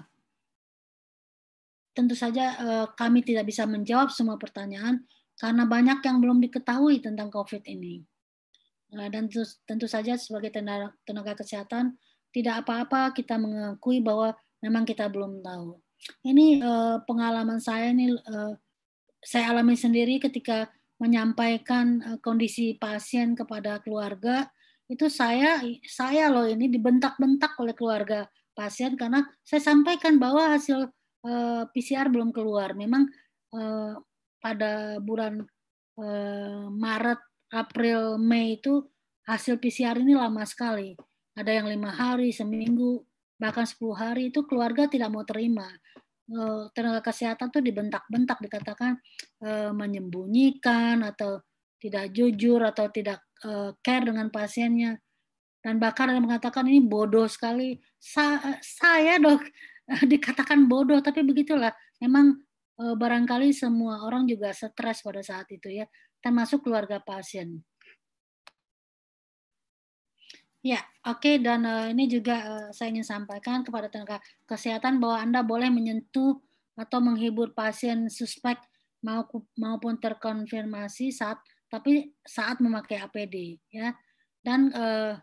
Speaker 4: tentu saja eh, kami tidak bisa menjawab semua pertanyaan karena banyak yang belum diketahui tentang COVID ini eh, dan tentu, tentu saja sebagai tenaga, tenaga kesehatan tidak apa-apa kita mengakui bahwa memang kita belum tahu ini eh, pengalaman saya ini eh, saya alami sendiri ketika menyampaikan eh, kondisi pasien kepada keluarga itu saya saya loh ini dibentak-bentak oleh keluarga pasien karena saya sampaikan bahwa hasil uh, eh, PCR belum keluar. Memang uh, pada bulan uh, Maret, April, Mei itu hasil PCR ini lama sekali. Ada yang lima hari, seminggu, bahkan sepuluh hari itu keluarga tidak mau terima. Tenaga kesehatan tuh dibentak-bentak, dikatakan menyembunyikan atau tidak jujur atau tidak Eh, care dengan pasiennya. Dan bahkan ada yang mengatakan ini bodoh sekali. Sa eh, saya dok dikatakan bodoh, tapi begitulah. Memang uh, barangkali semua orang juga stres pada saat itu ya, termasuk keluarga pasien. Ya, oke okay. dan uh, ini juga uh, saya ingin sampaikan kepada tenaga kesehatan bahwa Anda boleh menyentuh atau menghibur pasien suspek maupun terkonfirmasi saat tapi saat memakai APD ya dan eh,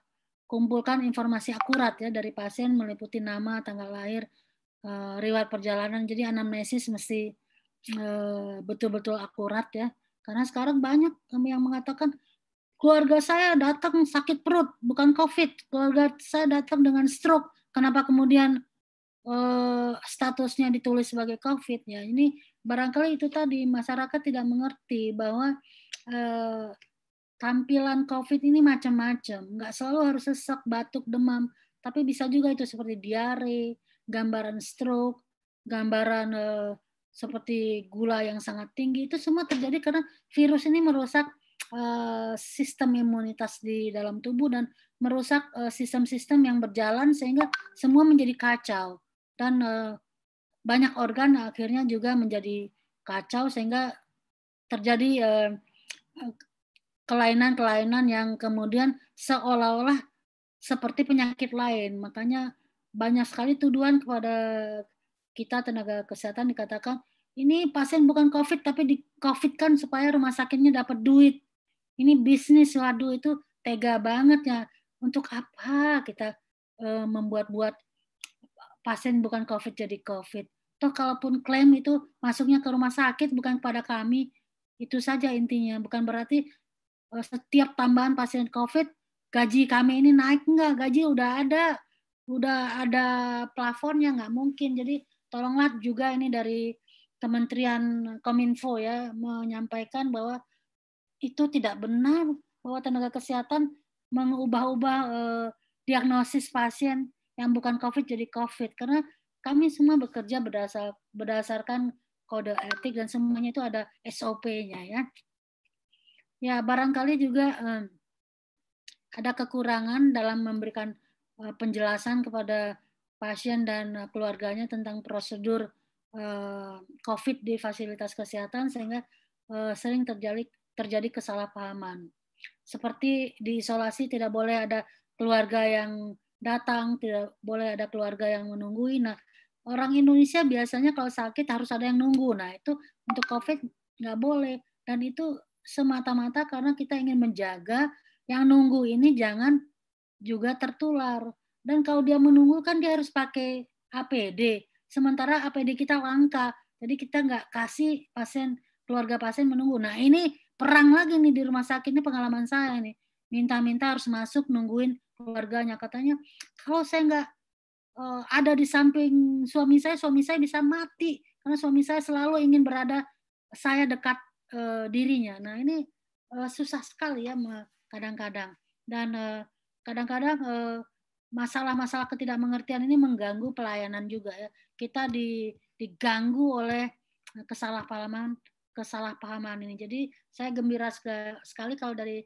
Speaker 4: kumpulkan informasi akurat ya dari pasien meliputi nama, tanggal lahir, eh, riwayat perjalanan. Jadi anamnesis mesti betul eh, betul-betul akurat ya. Karena sekarang banyak kami yang mengatakan keluarga saya datang sakit perut bukan COVID, keluarga saya datang dengan stroke. Kenapa kemudian eh, statusnya ditulis sebagai COVID ya? Ini barangkali itu tadi masyarakat tidak mengerti bahwa Eh, tampilan COVID ini macam-macam. Nggak selalu harus sesak, batuk, demam, tapi bisa juga itu seperti diare, gambaran stroke, gambaran eh, seperti gula yang sangat tinggi. Itu semua terjadi karena virus ini merusak eh, sistem imunitas di dalam tubuh dan merusak sistem-sistem yang berjalan sehingga semua menjadi kacau dan banyak organ akhirnya juga menjadi kacau sehingga terjadi eh, kelainan-kelainan yang kemudian seolah-olah seperti penyakit lain. Makanya banyak sekali tuduhan kepada kita tenaga kesehatan dikatakan ini pasien bukan COVID tapi di COVID kan supaya rumah sakitnya dapat duit. Ini bisnis waduh itu tega banget ya. Untuk apa kita e, membuat-buat pasien bukan COVID jadi COVID? Toh kalaupun klaim itu masuknya ke rumah sakit bukan kepada kami, itu saja intinya. Bukan berarti eh, setiap tambahan pasien COVID gaji kami ini naik enggak? Gaji udah ada, udah ada plafonnya nggak mungkin. Jadi tolonglah juga ini dari Kementerian Kominfo ya menyampaikan bahwa itu tidak benar bahwa tenaga kesehatan mengubah-ubah eh, diagnosis pasien yang bukan COVID jadi COVID karena kami semua bekerja berdasar berdasarkan kode etik dan semuanya itu ada SOP-nya ya. Ya barangkali juga um, ada kekurangan dalam memberikan uh, penjelasan kepada pasien dan e, keluarganya tentang prosedur uh, COVID di fasilitas kesehatan sehingga uh, sering terjadi terjadi kesalahpahaman. Seperti di isolasi tidak boleh ada keluarga yang datang, tidak boleh ada keluarga yang menunggui. Nah, Orang Indonesia biasanya kalau sakit harus ada yang nunggu. Nah, itu untuk COVID nggak boleh. Dan itu semata-mata karena kita ingin menjaga yang nunggu ini jangan juga tertular. Dan kalau dia menunggu kan dia harus pakai APD. Sementara APD kita langka. Jadi kita nggak kasih pasien keluarga pasien menunggu. Nah ini perang lagi nih di rumah sakit ini pengalaman saya nih. Minta-minta harus masuk nungguin keluarganya. Katanya kalau saya nggak uh, ada di samping suami saya, suami saya bisa mati karena suami saya selalu ingin berada saya dekat uh, dirinya. Nah ini uh, susah sekali ya kadang-kadang dan kadang-kadang masalah-masalah ketidakmengertian ini mengganggu pelayanan juga ya. Kita di, diganggu oleh kesalahpahaman kesalahpahaman ini. Jadi saya gembira sekali kalau dari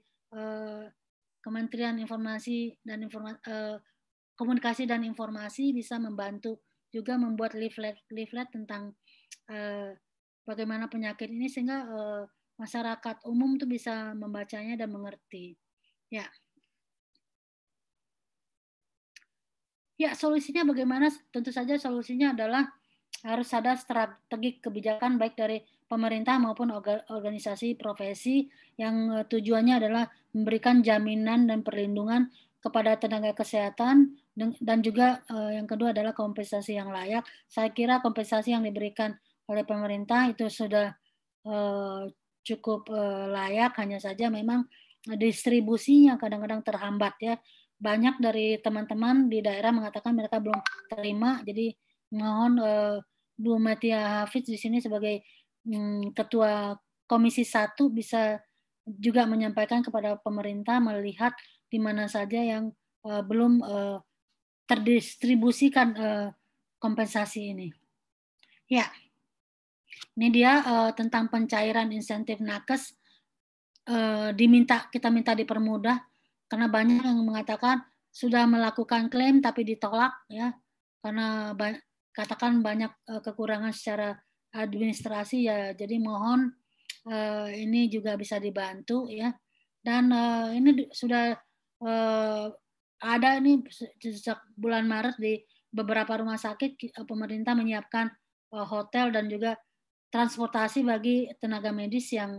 Speaker 4: Kementerian Informasi dan Informa, komunikasi dan informasi bisa membantu juga membuat leaflet leaflet tentang eh, bagaimana penyakit ini sehingga eh, masyarakat umum tuh bisa membacanya dan mengerti. Ya. Ya, solusinya bagaimana? Tentu saja solusinya adalah harus ada strategi kebijakan baik dari pemerintah maupun organisasi profesi yang eh, tujuannya adalah memberikan jaminan dan perlindungan kepada tenaga kesehatan dan juga eh, yang kedua adalah kompensasi yang layak. Saya kira kompensasi yang diberikan oleh pemerintah itu sudah eh, cukup eh, layak, hanya saja memang distribusinya kadang-kadang terhambat ya. Banyak dari teman-teman di daerah mengatakan mereka belum terima, jadi mohon Bu Matia Hafiz di sini sebagai hmm, ketua Komisi Satu bisa juga menyampaikan kepada pemerintah melihat di mana saja yang belum terdistribusikan uh, kompensasi ini. Ya, ini dia uh, tentang pencairan insentif nakes Uh, diminta kita minta dipermudah karena banyak yang mengatakan sudah melakukan klaim tapi ditolak ya karena ba katakan banyak uh, kekurangan secara administrasi ya jadi mohon uh, ini juga bisa dibantu ya dan uh, ini sudah uh, ada ini sejak bulan Maret di beberapa rumah sakit eh, pemerintah menyiapkan eh, hotel dan juga transportasi bagi tenaga medis yang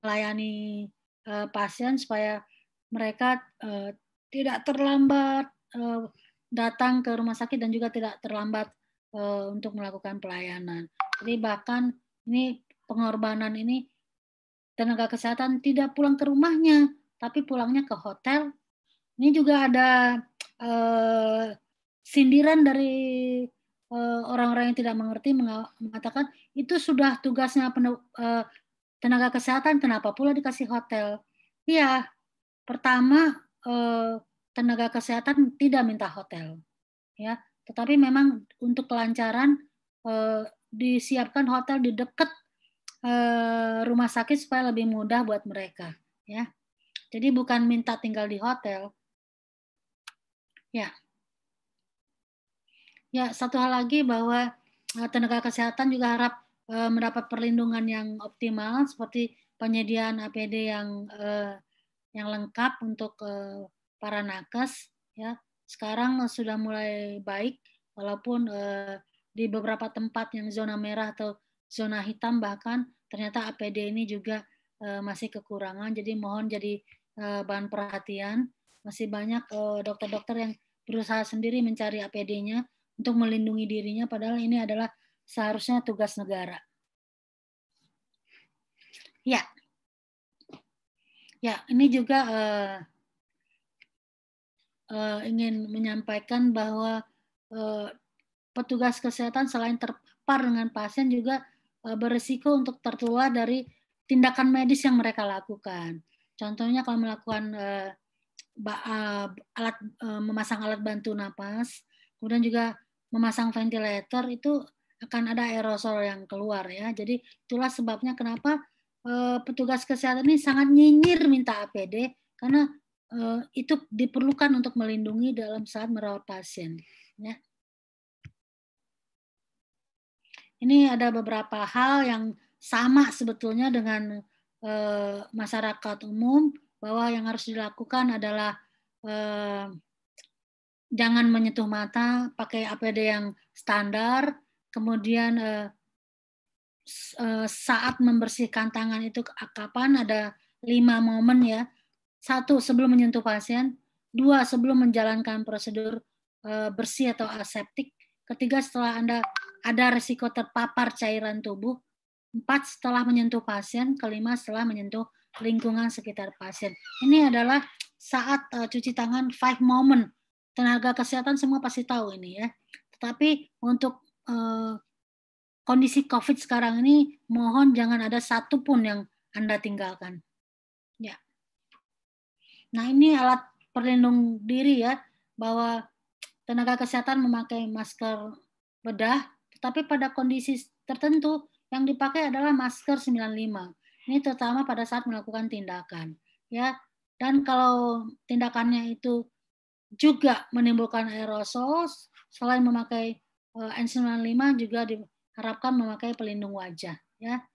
Speaker 4: melayani eh, pasien supaya mereka tidak terlambat datang ke rumah sakit dan juga tidak terlambat untuk melakukan pelayanan. Jadi bahkan ini pengorbanan ini tenaga kesehatan tidak pulang ke rumahnya, tapi pulangnya ke hotel ini juga ada uh, sindiran dari orang eh, orang-orang yang tidak mengerti mengatakan itu sudah tugasnya penuh, eh, uh, tenaga kesehatan, kenapa pula dikasih hotel? Iya, pertama uh, tenaga kesehatan tidak minta hotel, ya. Tetapi memang untuk kelancaran uh, disiapkan hotel di dekat uh, rumah sakit supaya lebih mudah buat mereka, ya. Jadi bukan minta tinggal di hotel, Ya. Ya, satu hal lagi bahwa eh, tenaga kesehatan juga harap eh, mendapat perlindungan yang optimal seperti penyediaan APD yang eh, yang lengkap untuk para nakes ya. Sekarang sudah mulai baik walaupun di beberapa tempat yang zona merah atau zona hitam bahkan ternyata APD ini juga masih kekurangan jadi mohon jadi bahan perhatian masih banyak eh, dokter-dokter yang berusaha sendiri mencari APD-nya untuk melindungi dirinya padahal ini adalah seharusnya tugas negara. Ya. Ya, ini juga uh, uh, ingin menyampaikan bahwa uh, petugas kesehatan selain terpapar dengan pasien juga uh, berisiko untuk tertular dari tindakan medis yang mereka lakukan. Contohnya kalau melakukan uh, Eh, alat eh, memasang alat bantu napas, kemudian juga memasang ventilator itu akan ada aerosol yang keluar ya. Jadi itulah sebabnya kenapa eh, petugas kesehatan ini sangat nyinyir minta APD karena itu diperlukan untuk melindungi dalam saat merawat pasien. Ya. Ini ada beberapa hal yang sama sebetulnya dengan masyarakat umum bahwa yang harus dilakukan adalah eh, jangan menyentuh mata, pakai APD yang standar, kemudian eh, eh, saat membersihkan tangan itu kapan ada lima momen ya. Satu, sebelum menyentuh pasien. Dua, sebelum menjalankan prosedur eh, bersih atau aseptik. Ketiga, setelah Anda ada resiko terpapar cairan tubuh. Empat, setelah menyentuh pasien. Kelima, setelah menyentuh lingkungan sekitar pasien. Ini adalah saat uh, cuci tangan five moment. Tenaga kesehatan semua pasti tahu ini ya. Tetapi untuk uh, kondisi COVID sekarang ini, mohon jangan ada satupun yang Anda tinggalkan. Ya. Nah ini alat perlindung diri ya, bahwa tenaga kesehatan memakai masker bedah, tetapi pada kondisi tertentu yang dipakai adalah masker 95 ini terutama pada saat melakukan tindakan, ya. Dan kalau tindakannya itu juga menimbulkan aerosol, selain memakai eh, N95 juga diharapkan memakai pelindung wajah, ya.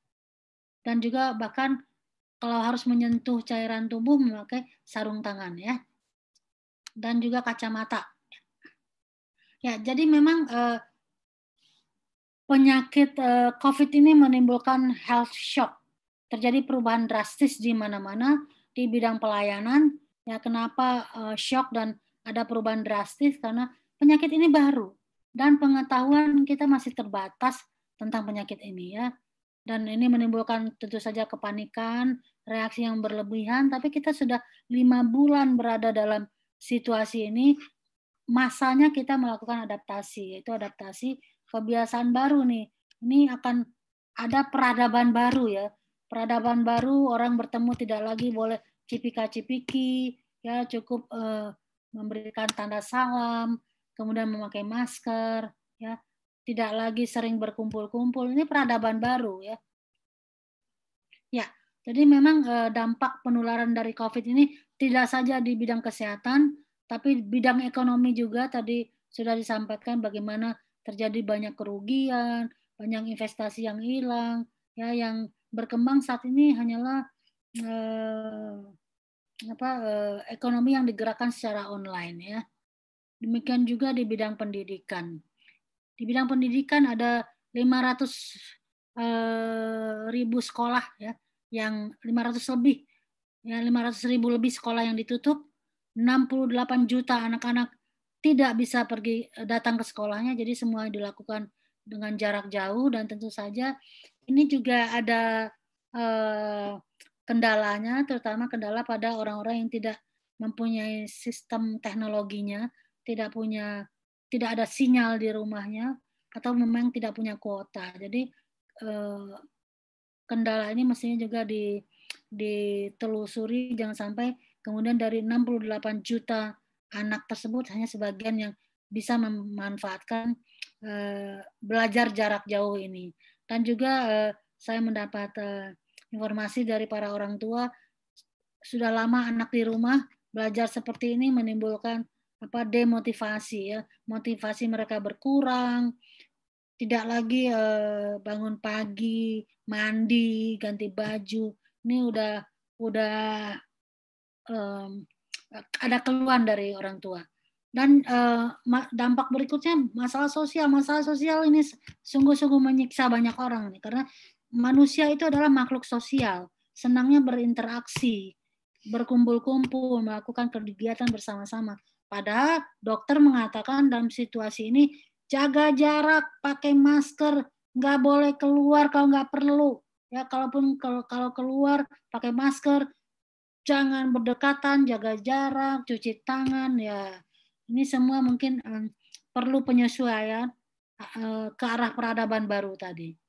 Speaker 4: Dan juga bahkan kalau harus menyentuh cairan tubuh memakai sarung tangan, ya. Dan juga kacamata. Ya, jadi memang eh, penyakit eh, COVID ini menimbulkan health shock terjadi perubahan drastis di mana-mana di bidang pelayanan. Ya kenapa uh, shock dan ada perubahan drastis karena penyakit ini baru dan pengetahuan kita masih terbatas tentang penyakit ini ya. Dan ini menimbulkan tentu saja kepanikan, reaksi yang berlebihan, tapi kita sudah lima bulan berada dalam situasi ini, masanya kita melakukan adaptasi, yaitu adaptasi kebiasaan baru nih. Ini akan ada peradaban baru ya, peradaban baru orang bertemu tidak lagi boleh cipika-cipiki ya cukup eh, memberikan tanda salam kemudian memakai masker ya tidak lagi sering berkumpul-kumpul ini peradaban baru ya ya jadi memang eh, dampak penularan dari covid ini tidak saja di bidang kesehatan tapi bidang ekonomi juga tadi sudah disampaikan bagaimana terjadi banyak kerugian banyak investasi yang hilang ya yang berkembang saat ini hanyalah eh, apa eh, ekonomi yang digerakkan secara online ya. Demikian juga di bidang pendidikan. Di bidang pendidikan ada 500 eh, ribu sekolah ya, yang 500 lebih, ya 500 ribu lebih sekolah yang ditutup, 68 juta anak-anak tidak bisa pergi eh, datang ke sekolahnya, jadi semua dilakukan dengan jarak jauh dan tentu saja ini juga ada eh, kendalanya, terutama kendala pada orang-orang yang tidak mempunyai sistem teknologinya, tidak punya, tidak ada sinyal di rumahnya, atau memang tidak punya kuota. Jadi eh, kendala ini mestinya juga di, ditelusuri, jangan sampai kemudian dari 68 juta anak tersebut hanya sebagian yang bisa memanfaatkan eh, belajar jarak jauh ini dan juga eh, saya mendapat eh, informasi dari para orang tua sudah lama anak di rumah belajar seperti ini menimbulkan apa demotivasi ya motivasi mereka berkurang tidak lagi eh, bangun pagi mandi ganti baju ini udah udah um, ada keluhan dari orang tua dan uh, dampak berikutnya masalah sosial masalah sosial ini sungguh-sungguh menyiksa banyak orang nih karena manusia itu adalah makhluk sosial senangnya berinteraksi berkumpul-kumpul melakukan kegiatan bersama-sama padahal dokter mengatakan dalam situasi ini jaga jarak pakai masker nggak boleh keluar kalau nggak perlu ya kalaupun kalau kalau keluar pakai masker jangan berdekatan jaga jarak cuci tangan ya ini semua mungkin eh, perlu penyesuaian eh, ke arah peradaban baru tadi.